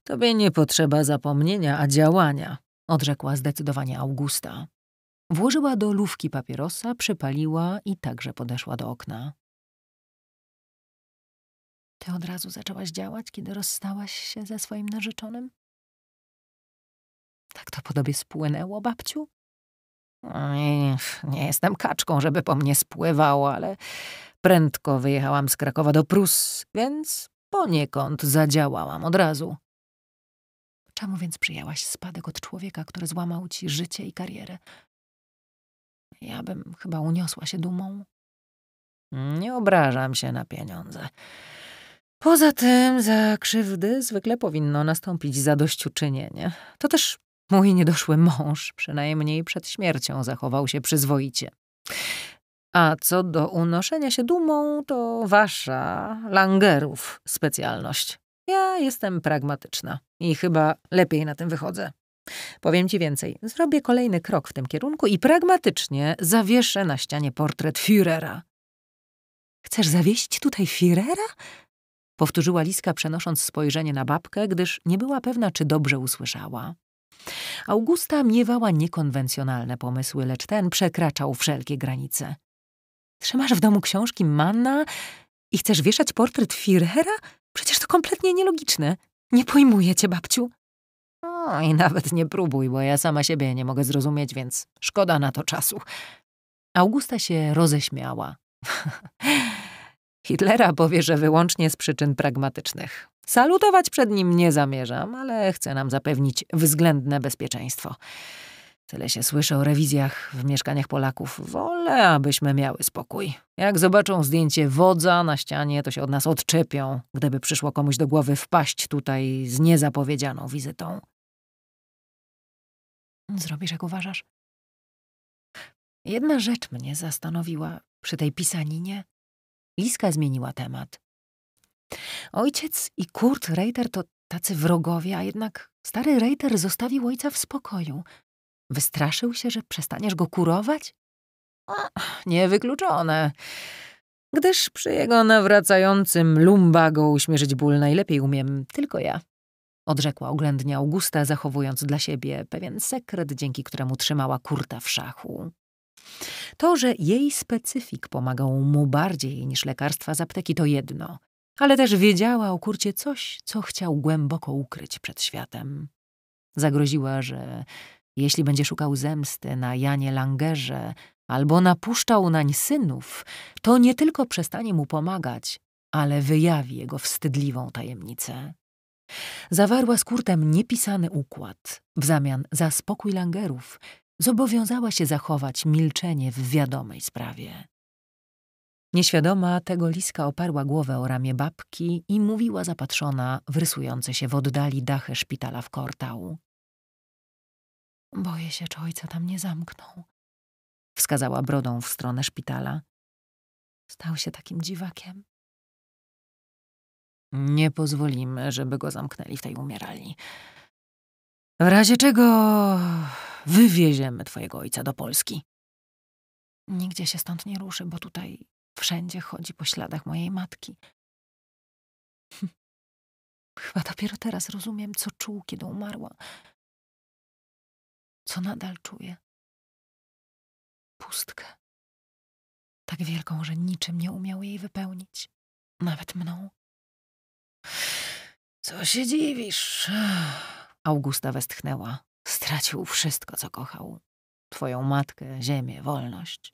Tobie nie potrzeba zapomnienia, a działania, odrzekła zdecydowanie Augusta. Włożyła do lufki papierosa, przepaliła i także podeszła do okna. Ty od razu zaczęłaś działać, kiedy rozstałaś się ze swoim narzeczonym? Tak to podobie spłynęło, babciu? Nie, nie jestem kaczką, żeby po mnie spływał, ale prędko wyjechałam z Krakowa do Prus, więc poniekąd zadziałałam od razu. Czemu więc przyjęłaś spadek od człowieka, który złamał ci życie i karierę? Ja bym chyba uniosła się dumą. Nie obrażam się na pieniądze. Poza tym za krzywdy zwykle powinno nastąpić zadośćuczynienie. To też mój niedoszły mąż, przynajmniej przed śmiercią, zachował się przyzwoicie. A co do unoszenia się dumą, to wasza, langerów, specjalność. Ja jestem pragmatyczna i chyba lepiej na tym wychodzę. Powiem ci więcej, zrobię kolejny krok w tym kierunku i pragmatycznie zawieszę na ścianie portret Führera. Chcesz zawieść tutaj Führera? Powtórzyła Liska, przenosząc spojrzenie na babkę, gdyż nie była pewna, czy dobrze usłyszała. Augusta miewała niekonwencjonalne pomysły, lecz ten przekraczał wszelkie granice. Trzymasz w domu książki Manna i chcesz wieszać portret Führera? Przecież to kompletnie nielogiczne. Nie pojmuję cię, babciu. O, no i nawet nie próbuj, bo ja sama siebie nie mogę zrozumieć, więc szkoda na to czasu. Augusta się roześmiała. Hitlera powie, że wyłącznie z przyczyn pragmatycznych. Salutować przed nim nie zamierzam, ale chcę nam zapewnić względne bezpieczeństwo. Tyle się słyszy o rewizjach w mieszkaniach Polaków. Wolę, abyśmy miały spokój. Jak zobaczą zdjęcie wodza na ścianie, to się od nas odczepią, gdyby przyszło komuś do głowy wpaść tutaj z niezapowiedzianą wizytą. Zrobisz, jak uważasz? Jedna rzecz mnie zastanowiła przy tej pisaninie. Liska zmieniła temat. Ojciec i Kurt Reiter to tacy wrogowie, a jednak stary Reiter zostawił ojca w spokoju. Wystraszył się, że przestaniesz go kurować? A, niewykluczone. Gdyż przy jego nawracającym lumbago uśmierzyć ból najlepiej umiem tylko ja odrzekła oględnie Augusta, zachowując dla siebie pewien sekret, dzięki któremu trzymała kurta w szachu. To, że jej specyfik pomagał mu bardziej niż lekarstwa z apteki, to jedno, ale też wiedziała o kurcie coś, co chciał głęboko ukryć przed światem. Zagroziła, że jeśli będzie szukał zemsty na Janie Langerze albo napuszczał nań synów, to nie tylko przestanie mu pomagać, ale wyjawi jego wstydliwą tajemnicę. Zawarła z Kurtem niepisany układ. W zamian za spokój Langerów zobowiązała się zachować milczenie w wiadomej sprawie. Nieświadoma tego Liska oparła głowę o ramię babki i mówiła zapatrzona w rysujące się w oddali dachy szpitala w Kortał. Boję się, czy ojca tam nie zamknął. Wskazała brodą w stronę szpitala. Stał się takim dziwakiem. Nie pozwolimy, żeby go zamknęli w tej umieralni. W razie czego wywieziemy twojego ojca do Polski. Nigdzie się stąd nie ruszy, bo tutaj wszędzie chodzi po śladach mojej matki. Hm. Chyba dopiero teraz rozumiem, co czuł, kiedy umarła. Co nadal czuję. Pustkę. Tak wielką, że niczym nie umiał jej wypełnić. Nawet mną. Co się dziwisz? Augusta westchnęła. Stracił wszystko, co kochał. Twoją matkę, ziemię, wolność.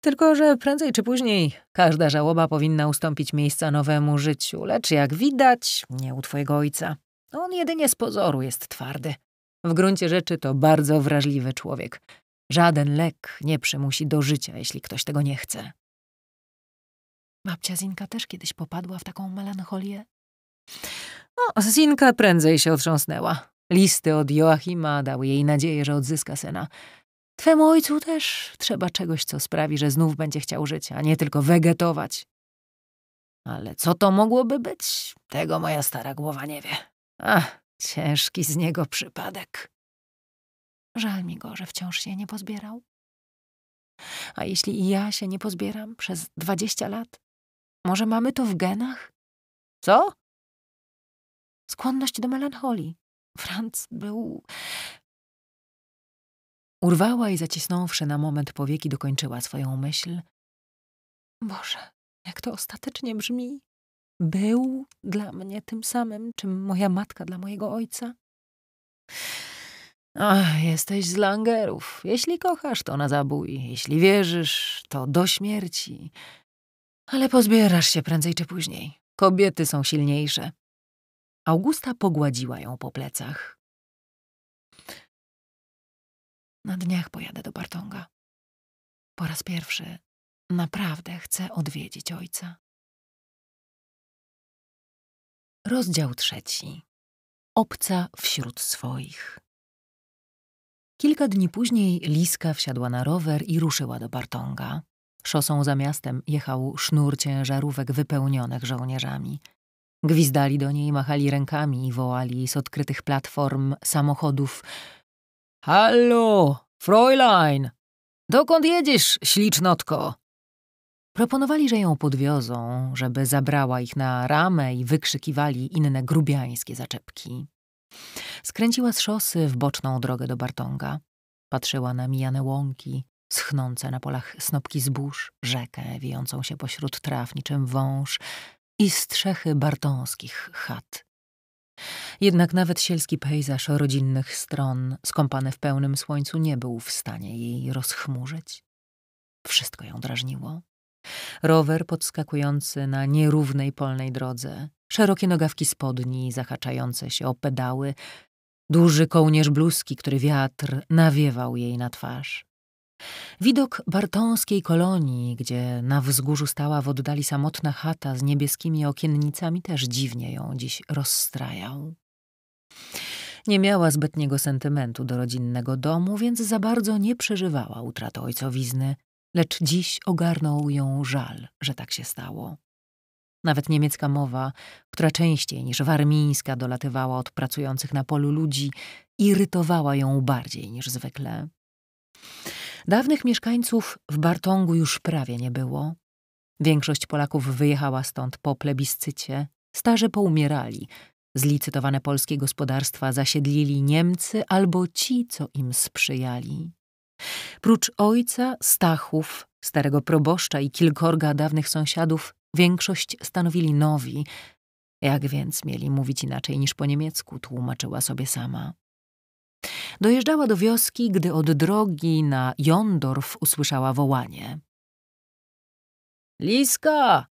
Tylko, że prędzej czy później każda żałoba powinna ustąpić miejsca nowemu życiu, lecz jak widać, nie u twojego ojca. On jedynie z pozoru jest twardy. W gruncie rzeczy to bardzo wrażliwy człowiek. Żaden lek nie przymusi do życia, jeśli ktoś tego nie chce. Babcia Zinka też kiedyś popadła w taką melancholię. No, Zinka prędzej się otrząsnęła. Listy od Joachima dały jej nadzieję, że odzyska syna. Twemu ojcu też trzeba czegoś, co sprawi, że znów będzie chciał żyć, a nie tylko wegetować. Ale co to mogłoby być? Tego moja stara głowa nie wie. Ach, ciężki z niego przypadek. Żal mi go, że wciąż się nie pozbierał. A jeśli i ja się nie pozbieram przez dwadzieścia lat, może mamy to w genach? Co? Skłonność do melancholii. Franz był. Urwała i zacisnąwszy na moment powieki, dokończyła swoją myśl. Boże, jak to ostatecznie brzmi. Był dla mnie tym samym, czym moja matka dla mojego ojca. Ach, jesteś z langerów. Jeśli kochasz, to na zabój. Jeśli wierzysz, to do śmierci. Ale pozbierasz się prędzej czy później. Kobiety są silniejsze. Augusta pogładziła ją po plecach. Na dniach pojadę do Bartonga. Po raz pierwszy naprawdę chcę odwiedzić ojca. Rozdział trzeci. Obca wśród swoich. Kilka dni później Liska wsiadła na rower i ruszyła do Bartonga. Szosą za miastem jechał sznur ciężarówek wypełnionych żołnierzami. Gwizdali do niej, machali rękami i wołali z odkrytych platform samochodów Hallo, Fräulein! Dokąd jedziesz, ślicznotko? Proponowali, że ją podwiozą, żeby zabrała ich na ramę i wykrzykiwali inne grubiańskie zaczepki. Skręciła z szosy w boczną drogę do Bartonga. Patrzyła na mijane łąki, schnące na polach snopki zbóż, rzekę wijącą się pośród traw niczym wąż i strzechy bartąskich chat. Jednak nawet sielski pejzaż rodzinnych stron, skąpany w pełnym słońcu, nie był w stanie jej rozchmurzyć. Wszystko ją drażniło. Rower podskakujący na nierównej polnej drodze, szerokie nogawki spodni zahaczające się o pedały, duży kołnierz bluzki, który wiatr nawiewał jej na twarz. Widok bartąskiej kolonii, gdzie na wzgórzu stała w oddali samotna chata z niebieskimi okiennicami, też dziwnie ją dziś rozstrajał. Nie miała zbytniego sentymentu do rodzinnego domu, więc za bardzo nie przeżywała utraty ojcowizny, lecz dziś ogarnął ją żal, że tak się stało. Nawet niemiecka mowa, która częściej niż warmińska dolatywała od pracujących na polu ludzi, irytowała ją bardziej niż zwykle. Dawnych mieszkańców w Bartongu już prawie nie było. Większość Polaków wyjechała stąd po plebiscycie. Starzy poumierali. Zlicytowane polskie gospodarstwa zasiedlili Niemcy albo ci, co im sprzyjali. Prócz ojca, Stachów, starego proboszcza i kilkorga dawnych sąsiadów, większość stanowili nowi. Jak więc mieli mówić inaczej niż po niemiecku, tłumaczyła sobie sama. Dojeżdżała do wioski, gdy od drogi na Jondorf usłyszała wołanie. Liska!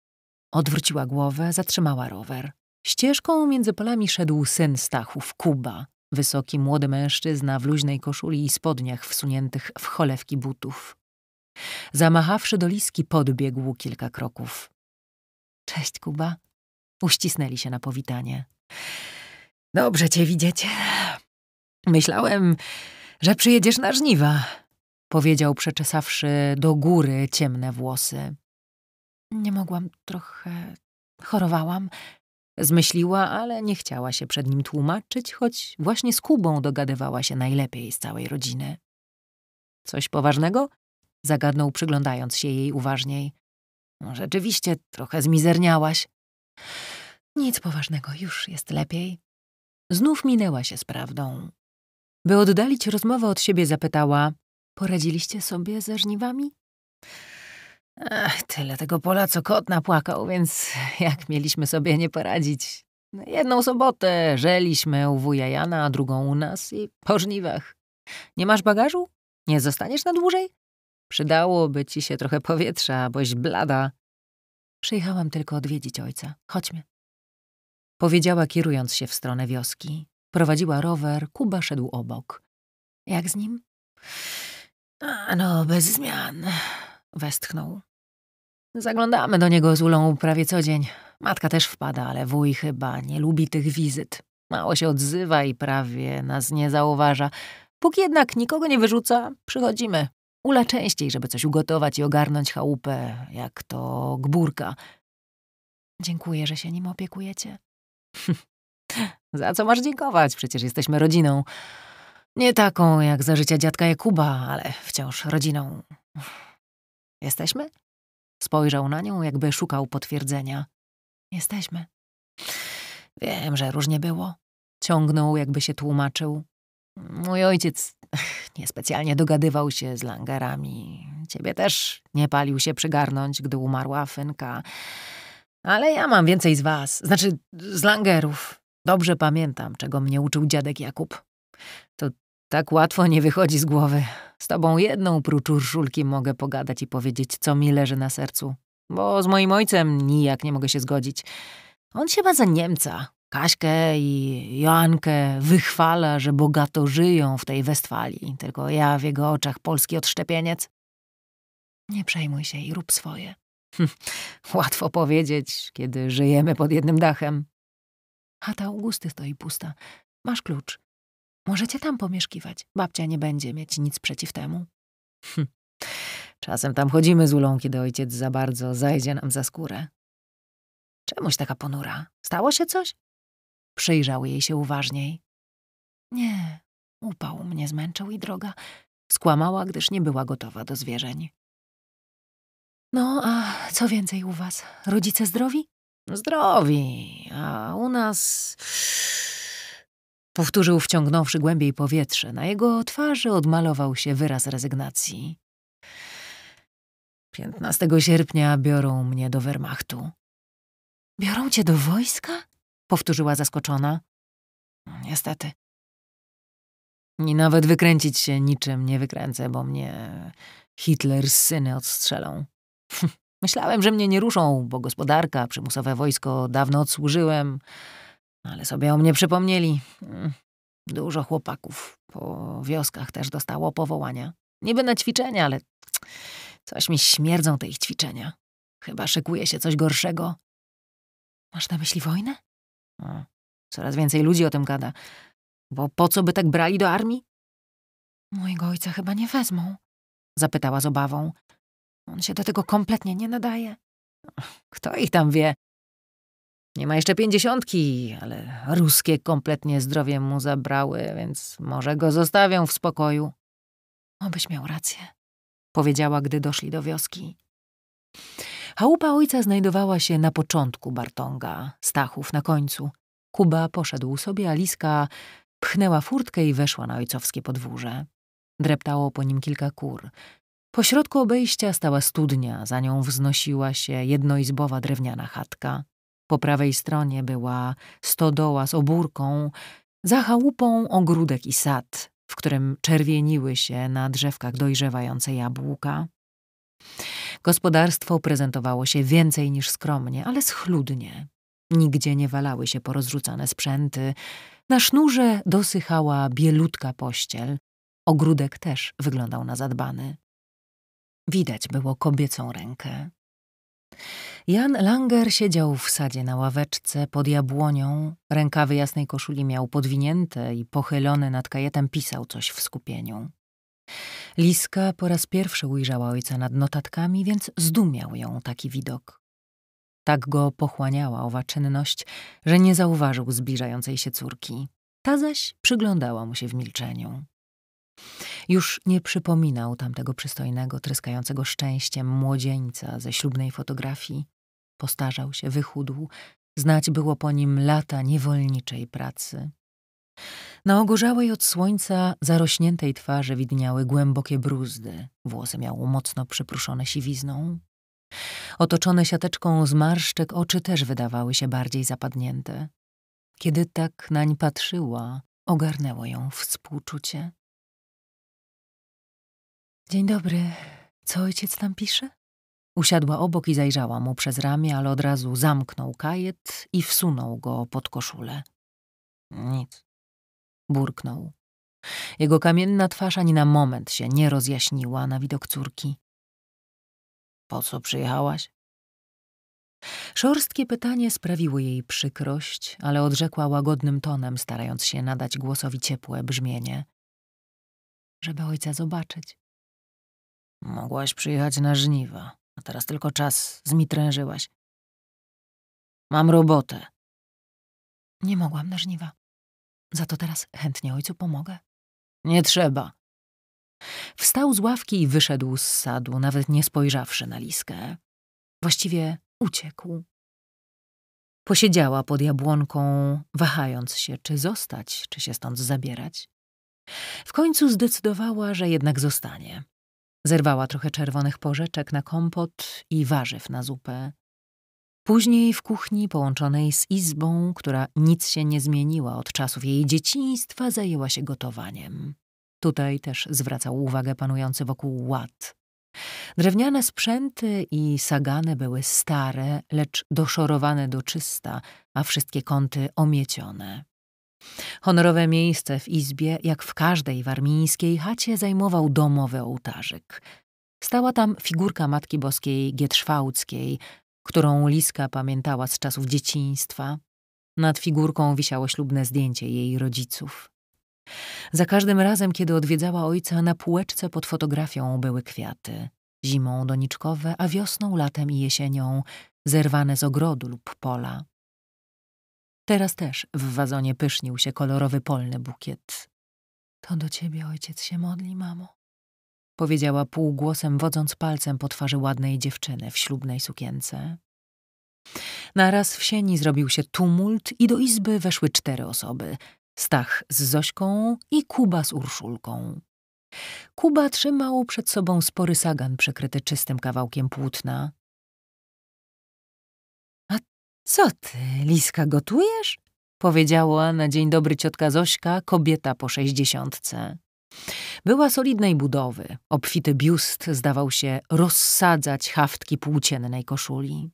Odwróciła głowę, zatrzymała rower. Ścieżką między polami szedł syn Stachów, Kuba, wysoki młody mężczyzna w luźnej koszuli i spodniach wsuniętych w cholewki butów. Zamachawszy do Liski, podbiegł kilka kroków. Cześć, Kuba. Uścisnęli się na powitanie. Dobrze cię widzieć. Myślałem, że przyjedziesz na żniwa, powiedział przeczesawszy do góry ciemne włosy. Nie mogłam trochę. chorowałam. Zmyśliła, ale nie chciała się przed nim tłumaczyć, choć właśnie z Kubą dogadywała się najlepiej z całej rodziny. Coś poważnego? zagadnął, przyglądając się jej uważniej. No, rzeczywiście trochę zmizerniałaś. Nic poważnego, już jest lepiej. Znów minęła się z prawdą. By oddalić rozmowę od siebie, zapytała: Poradziliście sobie ze żniwami? Ach, tyle tego pola, co kot napłakał, więc jak mieliśmy sobie nie poradzić? No, jedną sobotę żeliśmy u wuja Jana, a drugą u nas i po żniwach. Nie masz bagażu? Nie zostaniesz na dłużej? Przydałoby ci się trochę powietrza, boś blada. Przyjechałam tylko odwiedzić ojca. Chodźmy. Powiedziała, kierując się w stronę wioski. Prowadziła rower, Kuba szedł obok. Jak z nim? no, bez zmian, westchnął. Zaglądamy do niego z Ulą prawie co dzień. Matka też wpada, ale wuj chyba nie lubi tych wizyt. Mało się odzywa i prawie nas nie zauważa. Póki jednak nikogo nie wyrzuca, przychodzimy. Ula częściej, żeby coś ugotować i ogarnąć chałupę, jak to gburka. Dziękuję, że się nim opiekujecie. Za co masz dziękować? Przecież jesteśmy rodziną. Nie taką jak za życia dziadka Jakuba, ale wciąż rodziną. Jesteśmy? Spojrzał na nią, jakby szukał potwierdzenia. Jesteśmy. Wiem, że różnie było. Ciągnął, jakby się tłumaczył. Mój ojciec niespecjalnie dogadywał się z langerami. Ciebie też nie palił się przygarnąć, gdy umarła Fynka. Ale ja mam więcej z was, znaczy z langerów. Dobrze pamiętam, czego mnie uczył dziadek Jakub. To tak łatwo nie wychodzi z głowy. Z tobą jedną prócz Urszulki mogę pogadać i powiedzieć, co mi leży na sercu. Bo z moim ojcem nijak nie mogę się zgodzić. On się ma za Niemca. Kaśkę i Joankę wychwala, że bogato żyją w tej Westfalii. Tylko ja w jego oczach polski odszczepieniec. Nie przejmuj się i rób swoje. Łatwo powiedzieć, kiedy żyjemy pod jednym dachem. Chata Augusty stoi pusta. Masz klucz. Możecie tam pomieszkiwać. Babcia nie będzie mieć nic przeciw temu. Hm. Czasem tam chodzimy z Ulą, kiedy ojciec za bardzo zajdzie nam za skórę. Czemuś taka ponura? Stało się coś? Przyjrzał jej się uważniej. Nie, upał mnie zmęczył i droga. Skłamała, gdyż nie była gotowa do zwierzeń. No, a co więcej u was? Rodzice zdrowi? Zdrowi, a u nas. Powtórzył, wciągnąwszy głębiej powietrze. Na jego twarzy odmalował się wyraz rezygnacji. 15 sierpnia biorą mnie do Wehrmachtu. Biorą cię do wojska? Powtórzyła zaskoczona. Niestety. I nawet wykręcić się niczym nie wykręcę, bo mnie Hitler z syny odstrzelą. Myślałem, że mnie nie ruszą, bo gospodarka, przymusowe wojsko dawno odsłużyłem, ale sobie o mnie przypomnieli. Mm, dużo chłopaków po wioskach też dostało powołania. Niby na ćwiczenia, ale coś mi śmierdzą te ich ćwiczenia. Chyba szykuje się coś gorszego. Masz na myśli wojnę? No, coraz więcej ludzi o tym gada. Bo po co by tak brali do armii? Mojego ojca chyba nie wezmą, zapytała z obawą. On się do tego kompletnie nie nadaje. Kto ich tam wie? Nie ma jeszcze pięćdziesiątki, ale ruskie kompletnie zdrowie mu zabrały, więc może go zostawią w spokoju. Obyś miał rację, powiedziała, gdy doszli do wioski. Chałupa ojca znajdowała się na początku Bartonga, Stachów na końcu. Kuba poszedł sobie, a Liska pchnęła furtkę i weszła na ojcowskie podwórze. Dreptało po nim kilka kur. Pośrodku obejścia stała studnia, za nią wznosiła się jednoizbowa drewniana chatka. Po prawej stronie była stodoła z obórką, za chałupą ogródek i sad, w którym czerwieniły się na drzewkach dojrzewające jabłka. Gospodarstwo prezentowało się więcej niż skromnie, ale schludnie. Nigdzie nie walały się porozrzucane sprzęty. Na sznurze dosychała bielutka pościel. Ogródek też wyglądał na zadbany. Widać było kobiecą rękę. Jan Langer siedział w sadzie na ławeczce pod jabłonią, rękawy jasnej koszuli miał podwinięte i pochylony nad kajetem pisał coś w skupieniu. Liska po raz pierwszy ujrzała ojca nad notatkami, więc zdumiał ją taki widok. Tak go pochłaniała owa czynność, że nie zauważył zbliżającej się córki. Ta zaś przyglądała mu się w milczeniu. Już nie przypominał tamtego przystojnego, tryskającego szczęściem młodzieńca ze ślubnej fotografii. Postarzał się, wychudł. Znać było po nim lata niewolniczej pracy. Na ogorzałej od słońca zarośniętej twarzy widniały głębokie bruzdy. Włosy miał mocno przypruszone siwizną. Otoczone siateczką zmarszczek oczy też wydawały się bardziej zapadnięte. Kiedy tak nań patrzyła, ogarnęło ją współczucie. Dzień dobry. Co ojciec tam pisze? Usiadła obok i zajrzała mu przez ramię, ale od razu zamknął kajet i wsunął go pod koszulę. Nic. Burknął. Jego kamienna twarz ani na moment się nie rozjaśniła na widok córki. Po co przyjechałaś? Szorstkie pytanie sprawiło jej przykrość, ale odrzekła łagodnym tonem, starając się nadać głosowi ciepłe brzmienie. Żeby ojca zobaczyć. Mogłaś przyjechać na żniwa, a teraz tylko czas zmitrężyłaś. Mam robotę. Nie mogłam na żniwa. Za to teraz chętnie ojcu pomogę. Nie trzeba. Wstał z ławki i wyszedł z sadu, nawet nie spojrzawszy na Liskę. Właściwie uciekł. Posiedziała pod jabłonką, wahając się, czy zostać, czy się stąd zabierać. W końcu zdecydowała, że jednak zostanie. Zerwała trochę czerwonych porzeczek na kompot i warzyw na zupę. Później w kuchni połączonej z izbą, która nic się nie zmieniła od czasów jej dzieciństwa, zajęła się gotowaniem. Tutaj też zwracał uwagę panujący wokół ład. Drewniane sprzęty i sagany były stare, lecz doszorowane do czysta, a wszystkie kąty omiecione. Honorowe miejsce w izbie, jak w każdej warmińskiej chacie, zajmował domowy ołtarzyk. Stała tam figurka Matki Boskiej Gietrzwałckiej, którą Liska pamiętała z czasów dzieciństwa. Nad figurką wisiało ślubne zdjęcie jej rodziców. Za każdym razem, kiedy odwiedzała ojca, na półeczce pod fotografią były kwiaty. Zimą doniczkowe, a wiosną, latem i jesienią zerwane z ogrodu lub pola. Teraz też w wazonie pysznił się kolorowy polny bukiet. To do ciebie ojciec się modli, mamo. Powiedziała półgłosem, wodząc palcem po twarzy ładnej dziewczyny w ślubnej sukience. Naraz w sieni zrobił się tumult i do izby weszły cztery osoby. Stach z Zośką i Kuba z Urszulką. Kuba trzymał przed sobą spory sagan przykryty czystym kawałkiem płótna. Co ty, Liska, gotujesz? Powiedziała na dzień dobry ciotka Zośka, kobieta po sześćdziesiątce. Była solidnej budowy. Obfity biust zdawał się rozsadzać haftki płóciennej koszuli.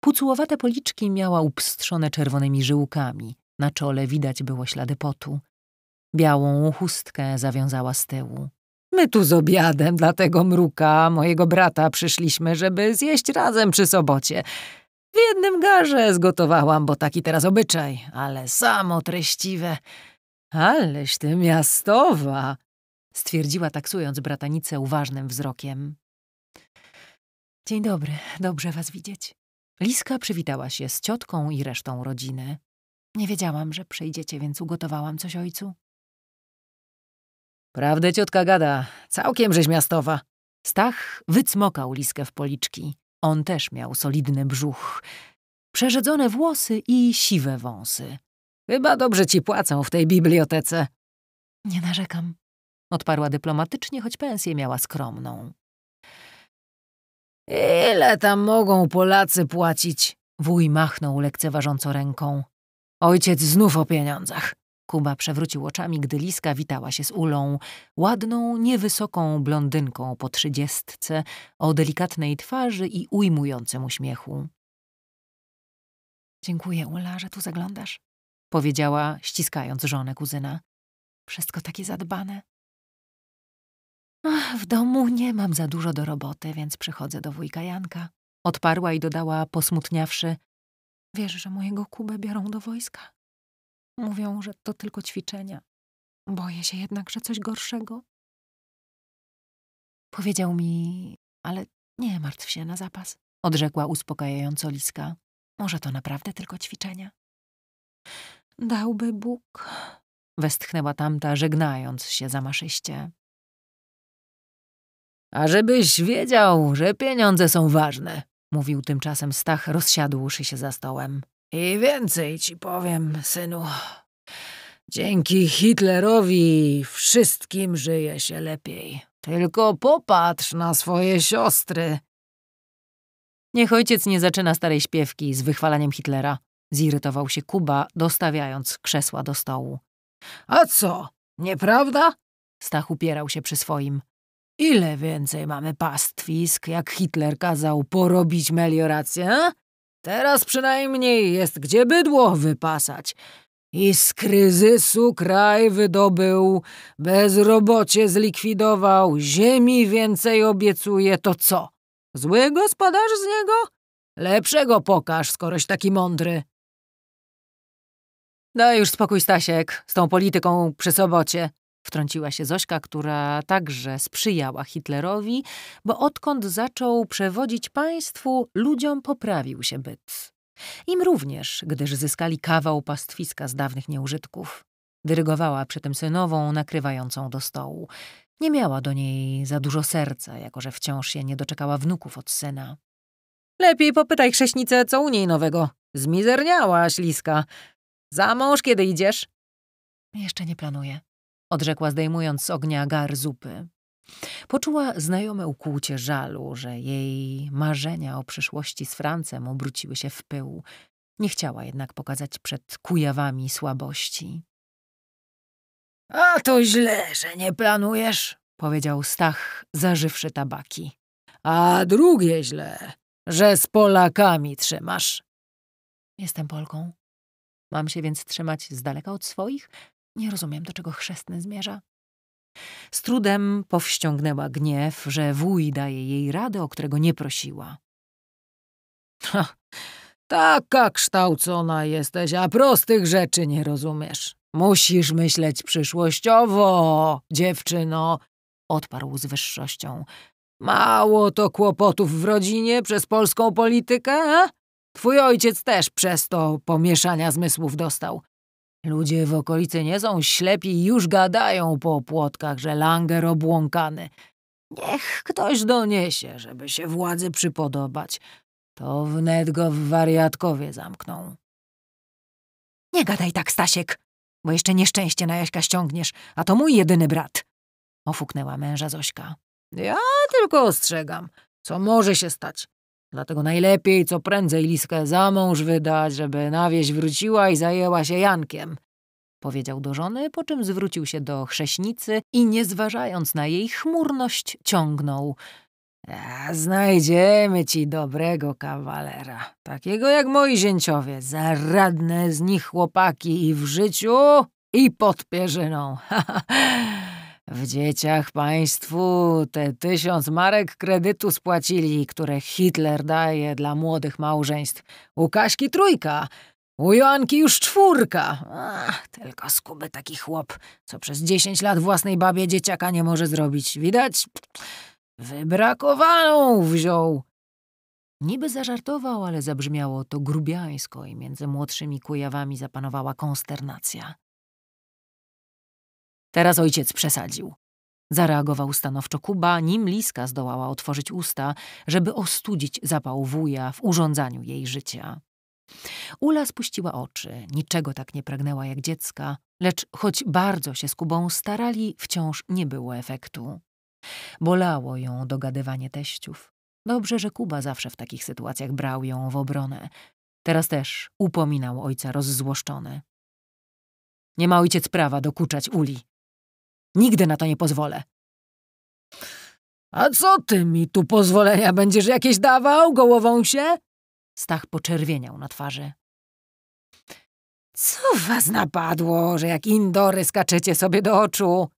Pucułowate policzki miała upstrzone czerwonymi żyłkami. Na czole widać było ślady potu. Białą chustkę zawiązała z tyłu. My tu z obiadem dla tego mruka, mojego brata, przyszliśmy, żeby zjeść razem przy sobocie. W jednym garze zgotowałam, bo taki teraz obyczaj, ale samo treściwe. Aleś ty miastowa! Stwierdziła taksując bratanicę uważnym wzrokiem. Dzień dobry, dobrze was widzieć. Liska przywitała się z ciotką i resztą rodziny. Nie wiedziałam, że przyjdziecie, więc ugotowałam coś ojcu. Prawdę ciotka gada, całkiem żeś miastowa. Stach wycmokał Liskę w policzki. On też miał solidny brzuch, przerzedzone włosy i siwe wąsy. Chyba dobrze ci płacą w tej bibliotece. Nie narzekam, odparła dyplomatycznie, choć pensję miała skromną. Ile tam mogą Polacy płacić? Wuj machnął lekceważąco ręką. Ojciec znów o pieniądzach. Kuba przewrócił oczami, gdy Liska witała się z Ulą, ładną, niewysoką blondynką po trzydziestce, o delikatnej twarzy i ujmującym uśmiechu. Dziękuję, Ula, że tu zaglądasz, powiedziała, ściskając żonę kuzyna. Wszystko takie zadbane. Ach, w domu nie mam za dużo do roboty, więc przychodzę do wujka Janka. Odparła i dodała, posmutniawszy. Wiesz, że mojego Kubę biorą do wojska? Mówią, że to tylko ćwiczenia. Boję się jednak, że coś gorszego. Powiedział mi, ale nie martw się na zapas, odrzekła uspokajająco Liska. Może to naprawdę tylko ćwiczenia. Dałby Bóg, westchnęła tamta, żegnając się zamaszyście. A żebyś wiedział, że pieniądze są ważne, mówił tymczasem Stach, rozsiadłszy się za stołem. I więcej ci powiem, synu. Dzięki Hitlerowi wszystkim żyje się lepiej. Tylko popatrz na swoje siostry. Niech ojciec nie zaczyna starej śpiewki z wychwalaniem Hitlera. Zirytował się Kuba, dostawiając krzesła do stołu. A co, nieprawda? Stach upierał się przy swoim. Ile więcej mamy pastwisk, jak Hitler kazał porobić meliorację? Teraz przynajmniej jest gdzie bydło wypasać. I z kryzysu kraj wydobył, bezrobocie zlikwidował, ziemi więcej obiecuje, to co? Zły gospodarz z niego? Lepszego pokaż, skoroś taki mądry. Daj już spokój, Stasiek, z tą polityką przy sobocie. Wtrąciła się Zośka, która także sprzyjała Hitlerowi, bo odkąd zaczął przewodzić państwu, ludziom poprawił się byt. Im również, gdyż zyskali kawał pastwiska z dawnych nieużytków. Dyrygowała przy tym synową, nakrywającą do stołu. Nie miała do niej za dużo serca, jako że wciąż się nie doczekała wnuków od syna. Lepiej popytaj chrześnicę, co u niej nowego. Zmizerniała, śliska. Za mąż kiedy idziesz? Jeszcze nie planuję odrzekła zdejmując z ognia gar zupy. Poczuła znajome ukłucie żalu, że jej marzenia o przyszłości z Francem obróciły się w pył. Nie chciała jednak pokazać przed kujawami słabości. A to źle, że nie planujesz, powiedział Stach, zażywszy tabaki. A drugie źle, że z Polakami trzymasz. Jestem Polką. Mam się więc trzymać z daleka od swoich? Nie rozumiem, do czego chrzestny zmierza. Z trudem powściągnęła gniew, że wuj daje jej radę, o którego nie prosiła. Ha, taka kształcona jesteś, a prostych rzeczy nie rozumiesz. Musisz myśleć przyszłościowo, dziewczyno, odparł z wyższością. Mało to kłopotów w rodzinie przez polską politykę? A? Twój ojciec też przez to pomieszania zmysłów dostał. Ludzie w okolicy nie są ślepi i już gadają po płotkach, że Langer obłąkany. Niech ktoś doniesie, żeby się władzy przypodobać. To wnet go w wariatkowie zamkną. Nie gadaj tak, Stasiek, bo jeszcze nieszczęście na Jaśka ściągniesz, a to mój jedyny brat. Ofuknęła męża Zośka. Ja tylko ostrzegam, co może się stać. Dlatego najlepiej co prędzej Liskę za mąż wydać, żeby na wieś wróciła i zajęła się Jankiem. Powiedział do żony, po czym zwrócił się do chrześnicy i nie zważając na jej chmurność ciągnął. znajdziemy ci dobrego kawalera, takiego jak moi zięciowie, zaradne z nich chłopaki i w życiu, i pod pierzyną. W dzieciach państwu te tysiąc marek kredytu spłacili, które Hitler daje dla młodych małżeństw. U Kaśki trójka, u Joanki już czwórka. Ach, tylko skuby taki chłop, co przez dziesięć lat własnej babie dzieciaka nie może zrobić. Widać, wybrakowaną wziął. Niby zażartował, ale zabrzmiało to grubiańsko i między młodszymi kujawami zapanowała konsternacja. Teraz ojciec przesadził. Zareagował stanowczo Kuba, nim Liska zdołała otworzyć usta, żeby ostudzić zapał wuja w urządzaniu jej życia. Ula spuściła oczy, niczego tak nie pragnęła jak dziecka, lecz choć bardzo się z Kubą starali, wciąż nie było efektu. Bolało ją dogadywanie teściów. Dobrze, że Kuba zawsze w takich sytuacjach brał ją w obronę. Teraz też upominał ojca rozzłoszczony. Nie ma ojciec prawa dokuczać Uli, Nigdy na to nie pozwolę. A co ty mi tu pozwolenia będziesz jakieś dawał, gołową się? Stach poczerwieniał na twarzy. Co was napadło, że jak indory skaczecie sobie do oczu?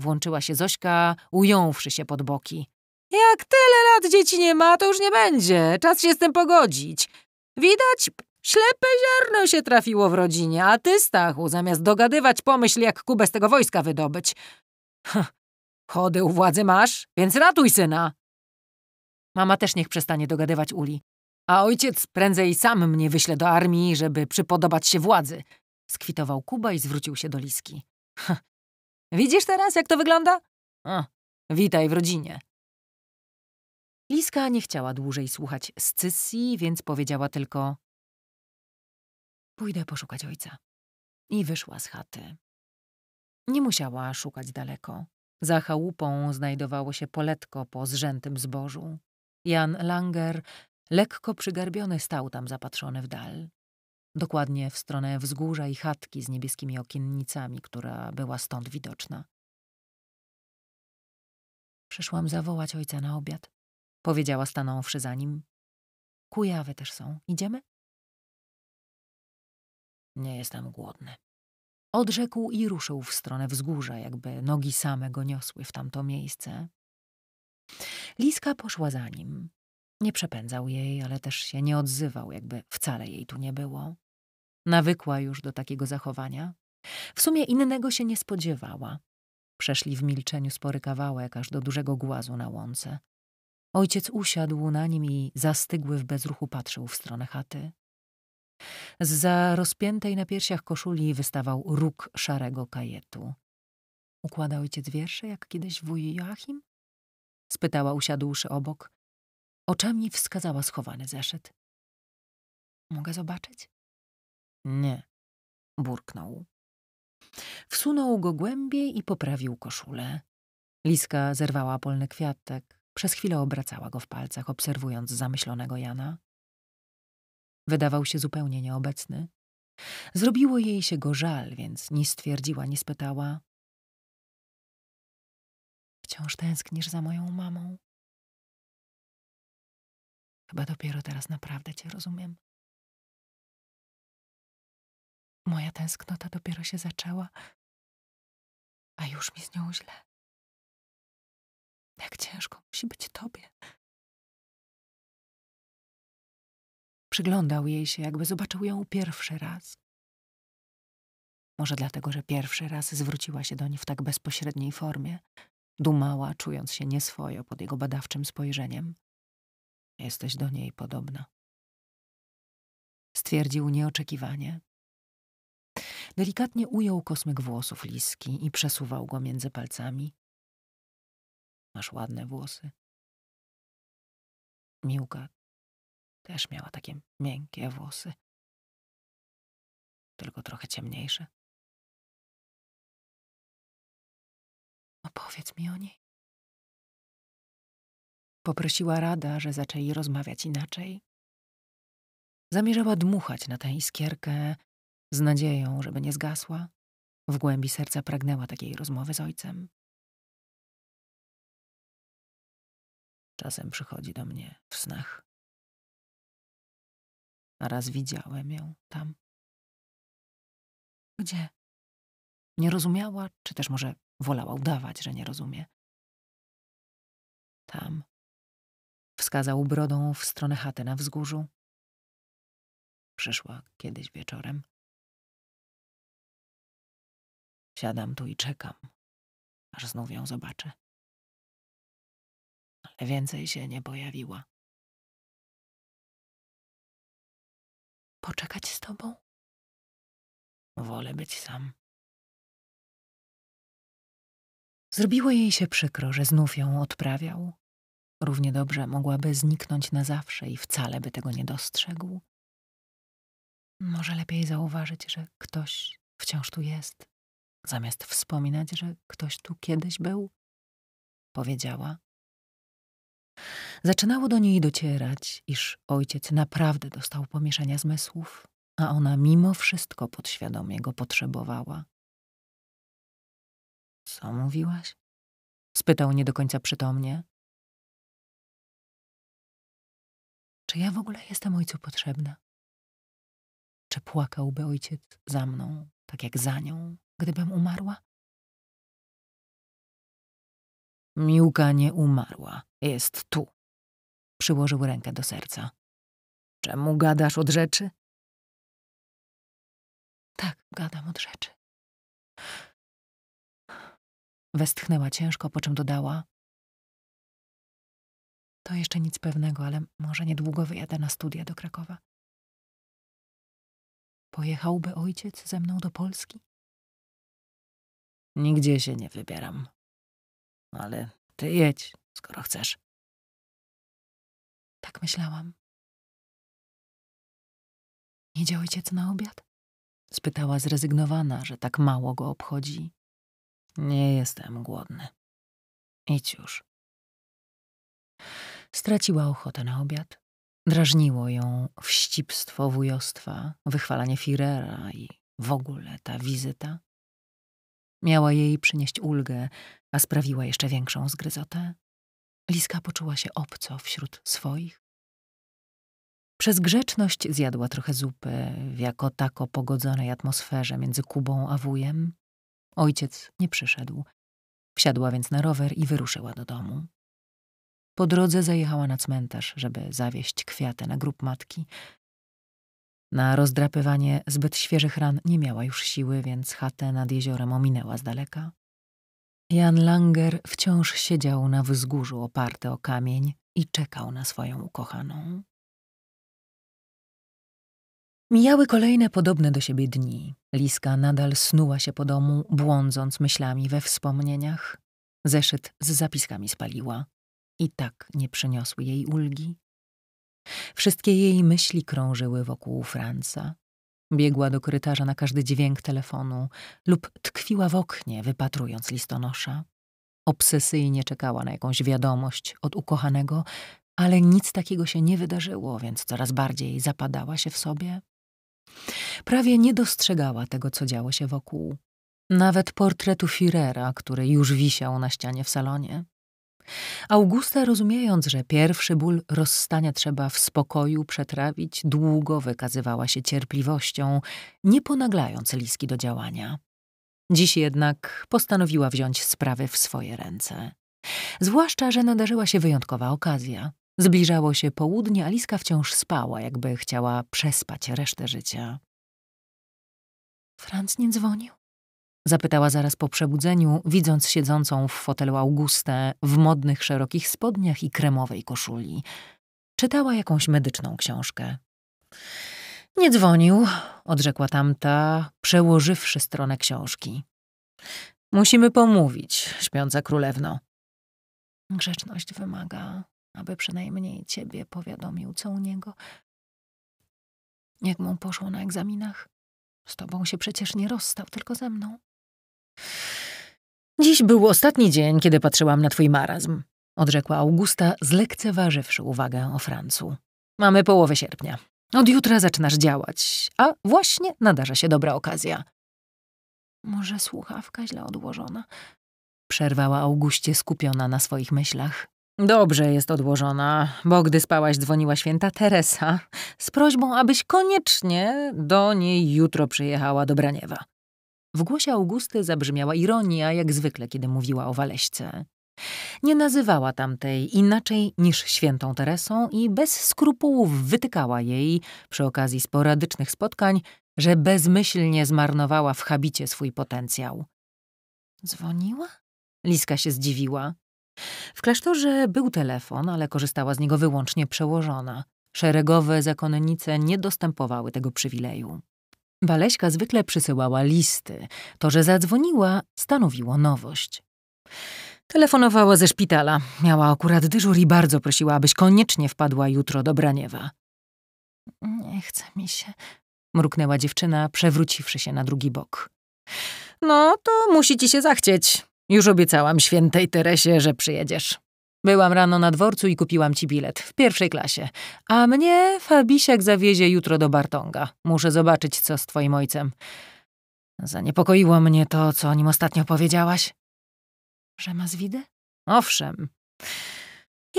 Włączyła się Zośka, ująwszy się pod boki. Jak tyle lat dzieci nie ma, to już nie będzie. Czas się z tym pogodzić. Widać, Ślepe ziarno się trafiło w rodzinie, a ty, Stachu, zamiast dogadywać, pomyśl, jak Kubę z tego wojska wydobyć. Chody u władzy masz, więc ratuj syna. Mama też niech przestanie dogadywać Uli. A ojciec prędzej sam mnie wyśle do armii, żeby przypodobać się władzy. Skwitował Kuba i zwrócił się do Liski. Widzisz teraz, jak to wygląda? A, witaj w rodzinie. Liska nie chciała dłużej słuchać scysji, więc powiedziała tylko Pójdę poszukać ojca. I wyszła z chaty. Nie musiała szukać daleko. Za chałupą znajdowało się poletko po zrzętym zbożu. Jan Langer, lekko przygarbiony, stał tam zapatrzony w dal. Dokładnie w stronę wzgórza i chatki z niebieskimi okiennicami, która była stąd widoczna. Przyszłam zawołać ojca na obiad, powiedziała stanąwszy za nim. Kujawy też są. Idziemy? Nie jestem głodny. Odrzekł i ruszył w stronę wzgórza, jakby nogi same go niosły w tamto miejsce. Liska poszła za nim. Nie przepędzał jej, ale też się nie odzywał, jakby wcale jej tu nie było. Nawykła już do takiego zachowania. W sumie innego się nie spodziewała. Przeszli w milczeniu spory kawałek, aż do dużego głazu na łące. Ojciec usiadł na nim i zastygły w bezruchu patrzył w stronę chaty. Z za rozpiętej na piersiach koszuli wystawał róg szarego kajetu. Układa ojciec wiersze, jak kiedyś wuj Joachim? Spytała usiadłszy obok. Oczami wskazała schowany zeszyt. Mogę zobaczyć? Nie, burknął. Wsunął go głębiej i poprawił koszulę. Liska zerwała polny kwiatek. Przez chwilę obracała go w palcach, obserwując zamyślonego Jana. Wydawał się zupełnie nieobecny. Zrobiło jej się go żal, więc nie stwierdziła, nie spytała: Wciąż tęsknisz za moją mamą? Chyba dopiero teraz naprawdę cię rozumiem. Moja tęsknota dopiero się zaczęła, a już mi z nią źle. Jak ciężko musi być tobie. Przyglądał jej się, jakby zobaczył ją pierwszy raz. Może dlatego, że pierwszy raz zwróciła się doń w tak bezpośredniej formie, dumała, czując się nieswojo pod jego badawczym spojrzeniem. Jesteś do niej podobna. Stwierdził nieoczekiwanie. Delikatnie ujął kosmyk włosów Liski i przesuwał go między palcami. Masz ładne włosy. Miłkat. Też miała takie miękkie włosy, tylko trochę ciemniejsze. Opowiedz mi o niej. Poprosiła Rada, że zaczęli rozmawiać inaczej. Zamierzała dmuchać na tę iskierkę z nadzieją, żeby nie zgasła. W głębi serca pragnęła takiej rozmowy z ojcem. Czasem przychodzi do mnie w snach. Raz widziałem ją tam. Gdzie? Nie rozumiała, czy też może wolała udawać, że nie rozumie. Tam. Wskazał brodą w stronę chaty na wzgórzu. Przyszła kiedyś wieczorem. Siadam tu i czekam, aż znów ją zobaczę. Ale więcej się nie pojawiła. poczekać z tobą? Wolę być sam. Zrobiło jej się przykro, że znów ją odprawiał. Równie dobrze mogłaby zniknąć na zawsze i wcale by tego nie dostrzegł. Może lepiej zauważyć, że ktoś wciąż tu jest, zamiast wspominać, że ktoś tu kiedyś był, powiedziała Zaczynało do niej docierać, iż ojciec naprawdę dostał pomieszania zmysłów, a ona mimo wszystko podświadomie go potrzebowała. Co mówiłaś? spytał nie do końca przytomnie. Czy ja w ogóle jestem ojcu potrzebna? Czy płakałby ojciec za mną, tak jak za nią, gdybym umarła? Miłka nie umarła. Jest tu. Przyłożył rękę do serca. Czemu gadasz od rzeczy? Tak, gadam od rzeczy. Westchnęła ciężko, po czym dodała. To jeszcze nic pewnego, ale może niedługo wyjadę na studia do Krakowa. Pojechałby ojciec ze mną do Polski? Nigdzie się nie wybieram ale ty jedź, skoro chcesz. Tak myślałam. Idzie ojciec na obiad? Spytała zrezygnowana, że tak mało go obchodzi. Nie jestem głodny. Idź już. Straciła ochotę na obiad. Drażniło ją wścibstwo wujostwa, wychwalanie Firera i w ogóle ta wizyta. Miała jej przynieść ulgę, a sprawiła jeszcze większą zgryzotę. Liska poczuła się obco wśród swoich. Przez grzeczność zjadła trochę zupy w jako tako pogodzonej atmosferze między Kubą a wujem. Ojciec nie przyszedł. Wsiadła więc na rower i wyruszyła do domu. Po drodze zajechała na cmentarz, żeby zawieść kwiaty na grób matki, na rozdrapywanie zbyt świeżych ran nie miała już siły, więc chatę nad jeziorem ominęła z daleka. Jan Langer wciąż siedział na wzgórzu oparty o kamień i czekał na swoją ukochaną. Mijały kolejne podobne do siebie dni. Liska nadal snuła się po domu, błądząc myślami we wspomnieniach. Zeszyt z zapiskami spaliła. I tak nie przyniosły jej ulgi. Wszystkie jej myśli krążyły wokół Franca. Biegła do korytarza na każdy dźwięk telefonu lub tkwiła w oknie, wypatrując listonosza. Obsesyjnie czekała na jakąś wiadomość od ukochanego, ale nic takiego się nie wydarzyło, więc coraz bardziej zapadała się w sobie. Prawie nie dostrzegała tego, co działo się wokół. Nawet portretu Firera, który już wisiał na ścianie w salonie. Augusta, rozumiejąc, że pierwszy ból rozstania trzeba w spokoju przetrawić, długo wykazywała się cierpliwością, nie ponaglając Liski do działania. Dziś jednak postanowiła wziąć sprawy w swoje ręce. Zwłaszcza, że nadarzyła się wyjątkowa okazja. Zbliżało się południe, a Liska wciąż spała, jakby chciała przespać resztę życia. Franc nie dzwonił? Zapytała zaraz po przebudzeniu, widząc siedzącą w fotelu Augustę w modnych szerokich spodniach i kremowej koszuli. Czytała jakąś medyczną książkę. Nie dzwonił, odrzekła tamta, przełożywszy stronę książki. Musimy pomówić, śpiąca królewno. Grzeczność wymaga, aby przynajmniej ciebie powiadomił, co u niego. Jak mu poszło na egzaminach? Z tobą się przecież nie rozstał, tylko ze mną. Dziś był ostatni dzień, kiedy patrzyłam na twój marazm, odrzekła Augusta, zlekceważywszy uwagę o Francu. Mamy połowę sierpnia. Od jutra zaczynasz działać, a właśnie nadarza się dobra okazja. Może słuchawka źle odłożona? Przerwała Auguście skupiona na swoich myślach. Dobrze jest odłożona, bo gdy spałaś dzwoniła święta Teresa z prośbą, abyś koniecznie do niej jutro przyjechała do Braniewa. W głosie Augusty zabrzmiała ironia, jak zwykle, kiedy mówiła o Waleśce. Nie nazywała tamtej inaczej niż świętą Teresą i bez skrupułów wytykała jej, przy okazji sporadycznych spotkań, że bezmyślnie zmarnowała w habicie swój potencjał. Dzwoniła? Liska się zdziwiła. W klasztorze był telefon, ale korzystała z niego wyłącznie przełożona. Szeregowe zakonnice nie dostępowały tego przywileju. Waleśka zwykle przysyłała listy. To, że zadzwoniła, stanowiło nowość. Telefonowała ze szpitala. Miała akurat dyżur i bardzo prosiła, abyś koniecznie wpadła jutro do Braniewa. Nie chce mi się, mruknęła dziewczyna, przewróciwszy się na drugi bok. No, to musi ci się zachcieć. Już obiecałam świętej Teresie, że przyjedziesz. Byłam rano na dworcu i kupiłam ci bilet. W pierwszej klasie. A mnie Fabisiak zawiezie jutro do Bartonga. Muszę zobaczyć, co z twoim ojcem. Zaniepokoiło mnie to, co o nim ostatnio powiedziałaś. Że ma zwidę? Owszem.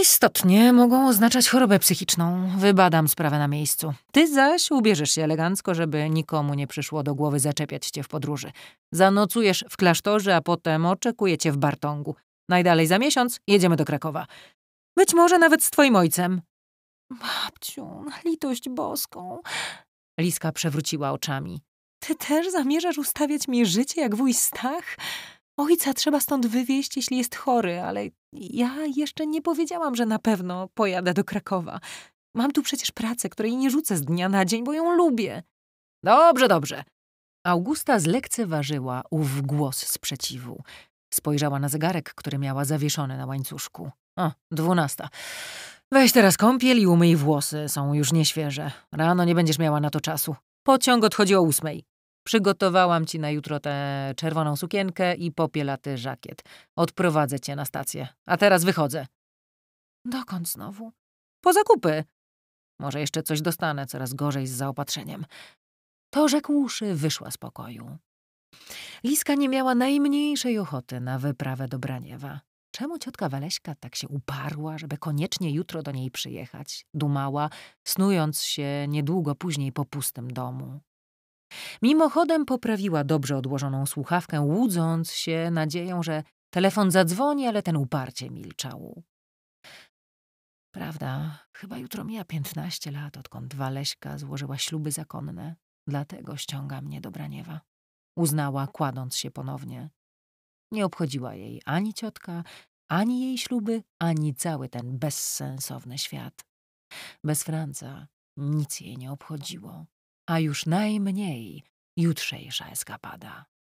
Istotnie mogą oznaczać chorobę psychiczną. Wybadam sprawę na miejscu. Ty zaś ubierzesz się elegancko, żeby nikomu nie przyszło do głowy zaczepiać cię w podróży. Zanocujesz w klasztorze, a potem oczekuję cię w Bartongu. Najdalej za miesiąc jedziemy do Krakowa. Być może nawet z twoim ojcem. Babciu, litość boską. Liska przewróciła oczami. Ty też zamierzasz ustawiać mi życie jak wuj Stach? Ojca trzeba stąd wywieźć, jeśli jest chory, ale ja jeszcze nie powiedziałam, że na pewno pojadę do Krakowa. Mam tu przecież pracę, której nie rzucę z dnia na dzień, bo ją lubię. Dobrze, dobrze. Augusta zlekceważyła ów głos sprzeciwu. Spojrzała na zegarek, który miała zawieszony na łańcuszku. O, dwunasta. Weź teraz kąpiel i umyj włosy, są już nieświeże. Rano nie będziesz miała na to czasu. Pociąg odchodzi o ósmej. Przygotowałam ci na jutro tę czerwoną sukienkę i popielaty żakiet. Odprowadzę cię na stację. A teraz wychodzę. Dokąd znowu? Po zakupy. Może jeszcze coś dostanę, coraz gorzej z zaopatrzeniem. To rzekłszy, wyszła z pokoju. Liska nie miała najmniejszej ochoty na wyprawę do Braniewa. Czemu ciotka Waleśka tak się uparła, żeby koniecznie jutro do niej przyjechać? Dumała, snując się niedługo później po pustym domu. Mimochodem poprawiła dobrze odłożoną słuchawkę, łudząc się nadzieją, że telefon zadzwoni, ale ten uparcie milczał. Prawda, chyba jutro mija piętnaście lat, odkąd Waleśka złożyła śluby zakonne. Dlatego ściąga mnie do Braniewa uznała, kładąc się ponownie. Nie obchodziła jej ani ciotka, ani jej śluby, ani cały ten bezsensowny świat. Bez Franca nic jej nie obchodziło, a już najmniej jutrzejsza eskapada.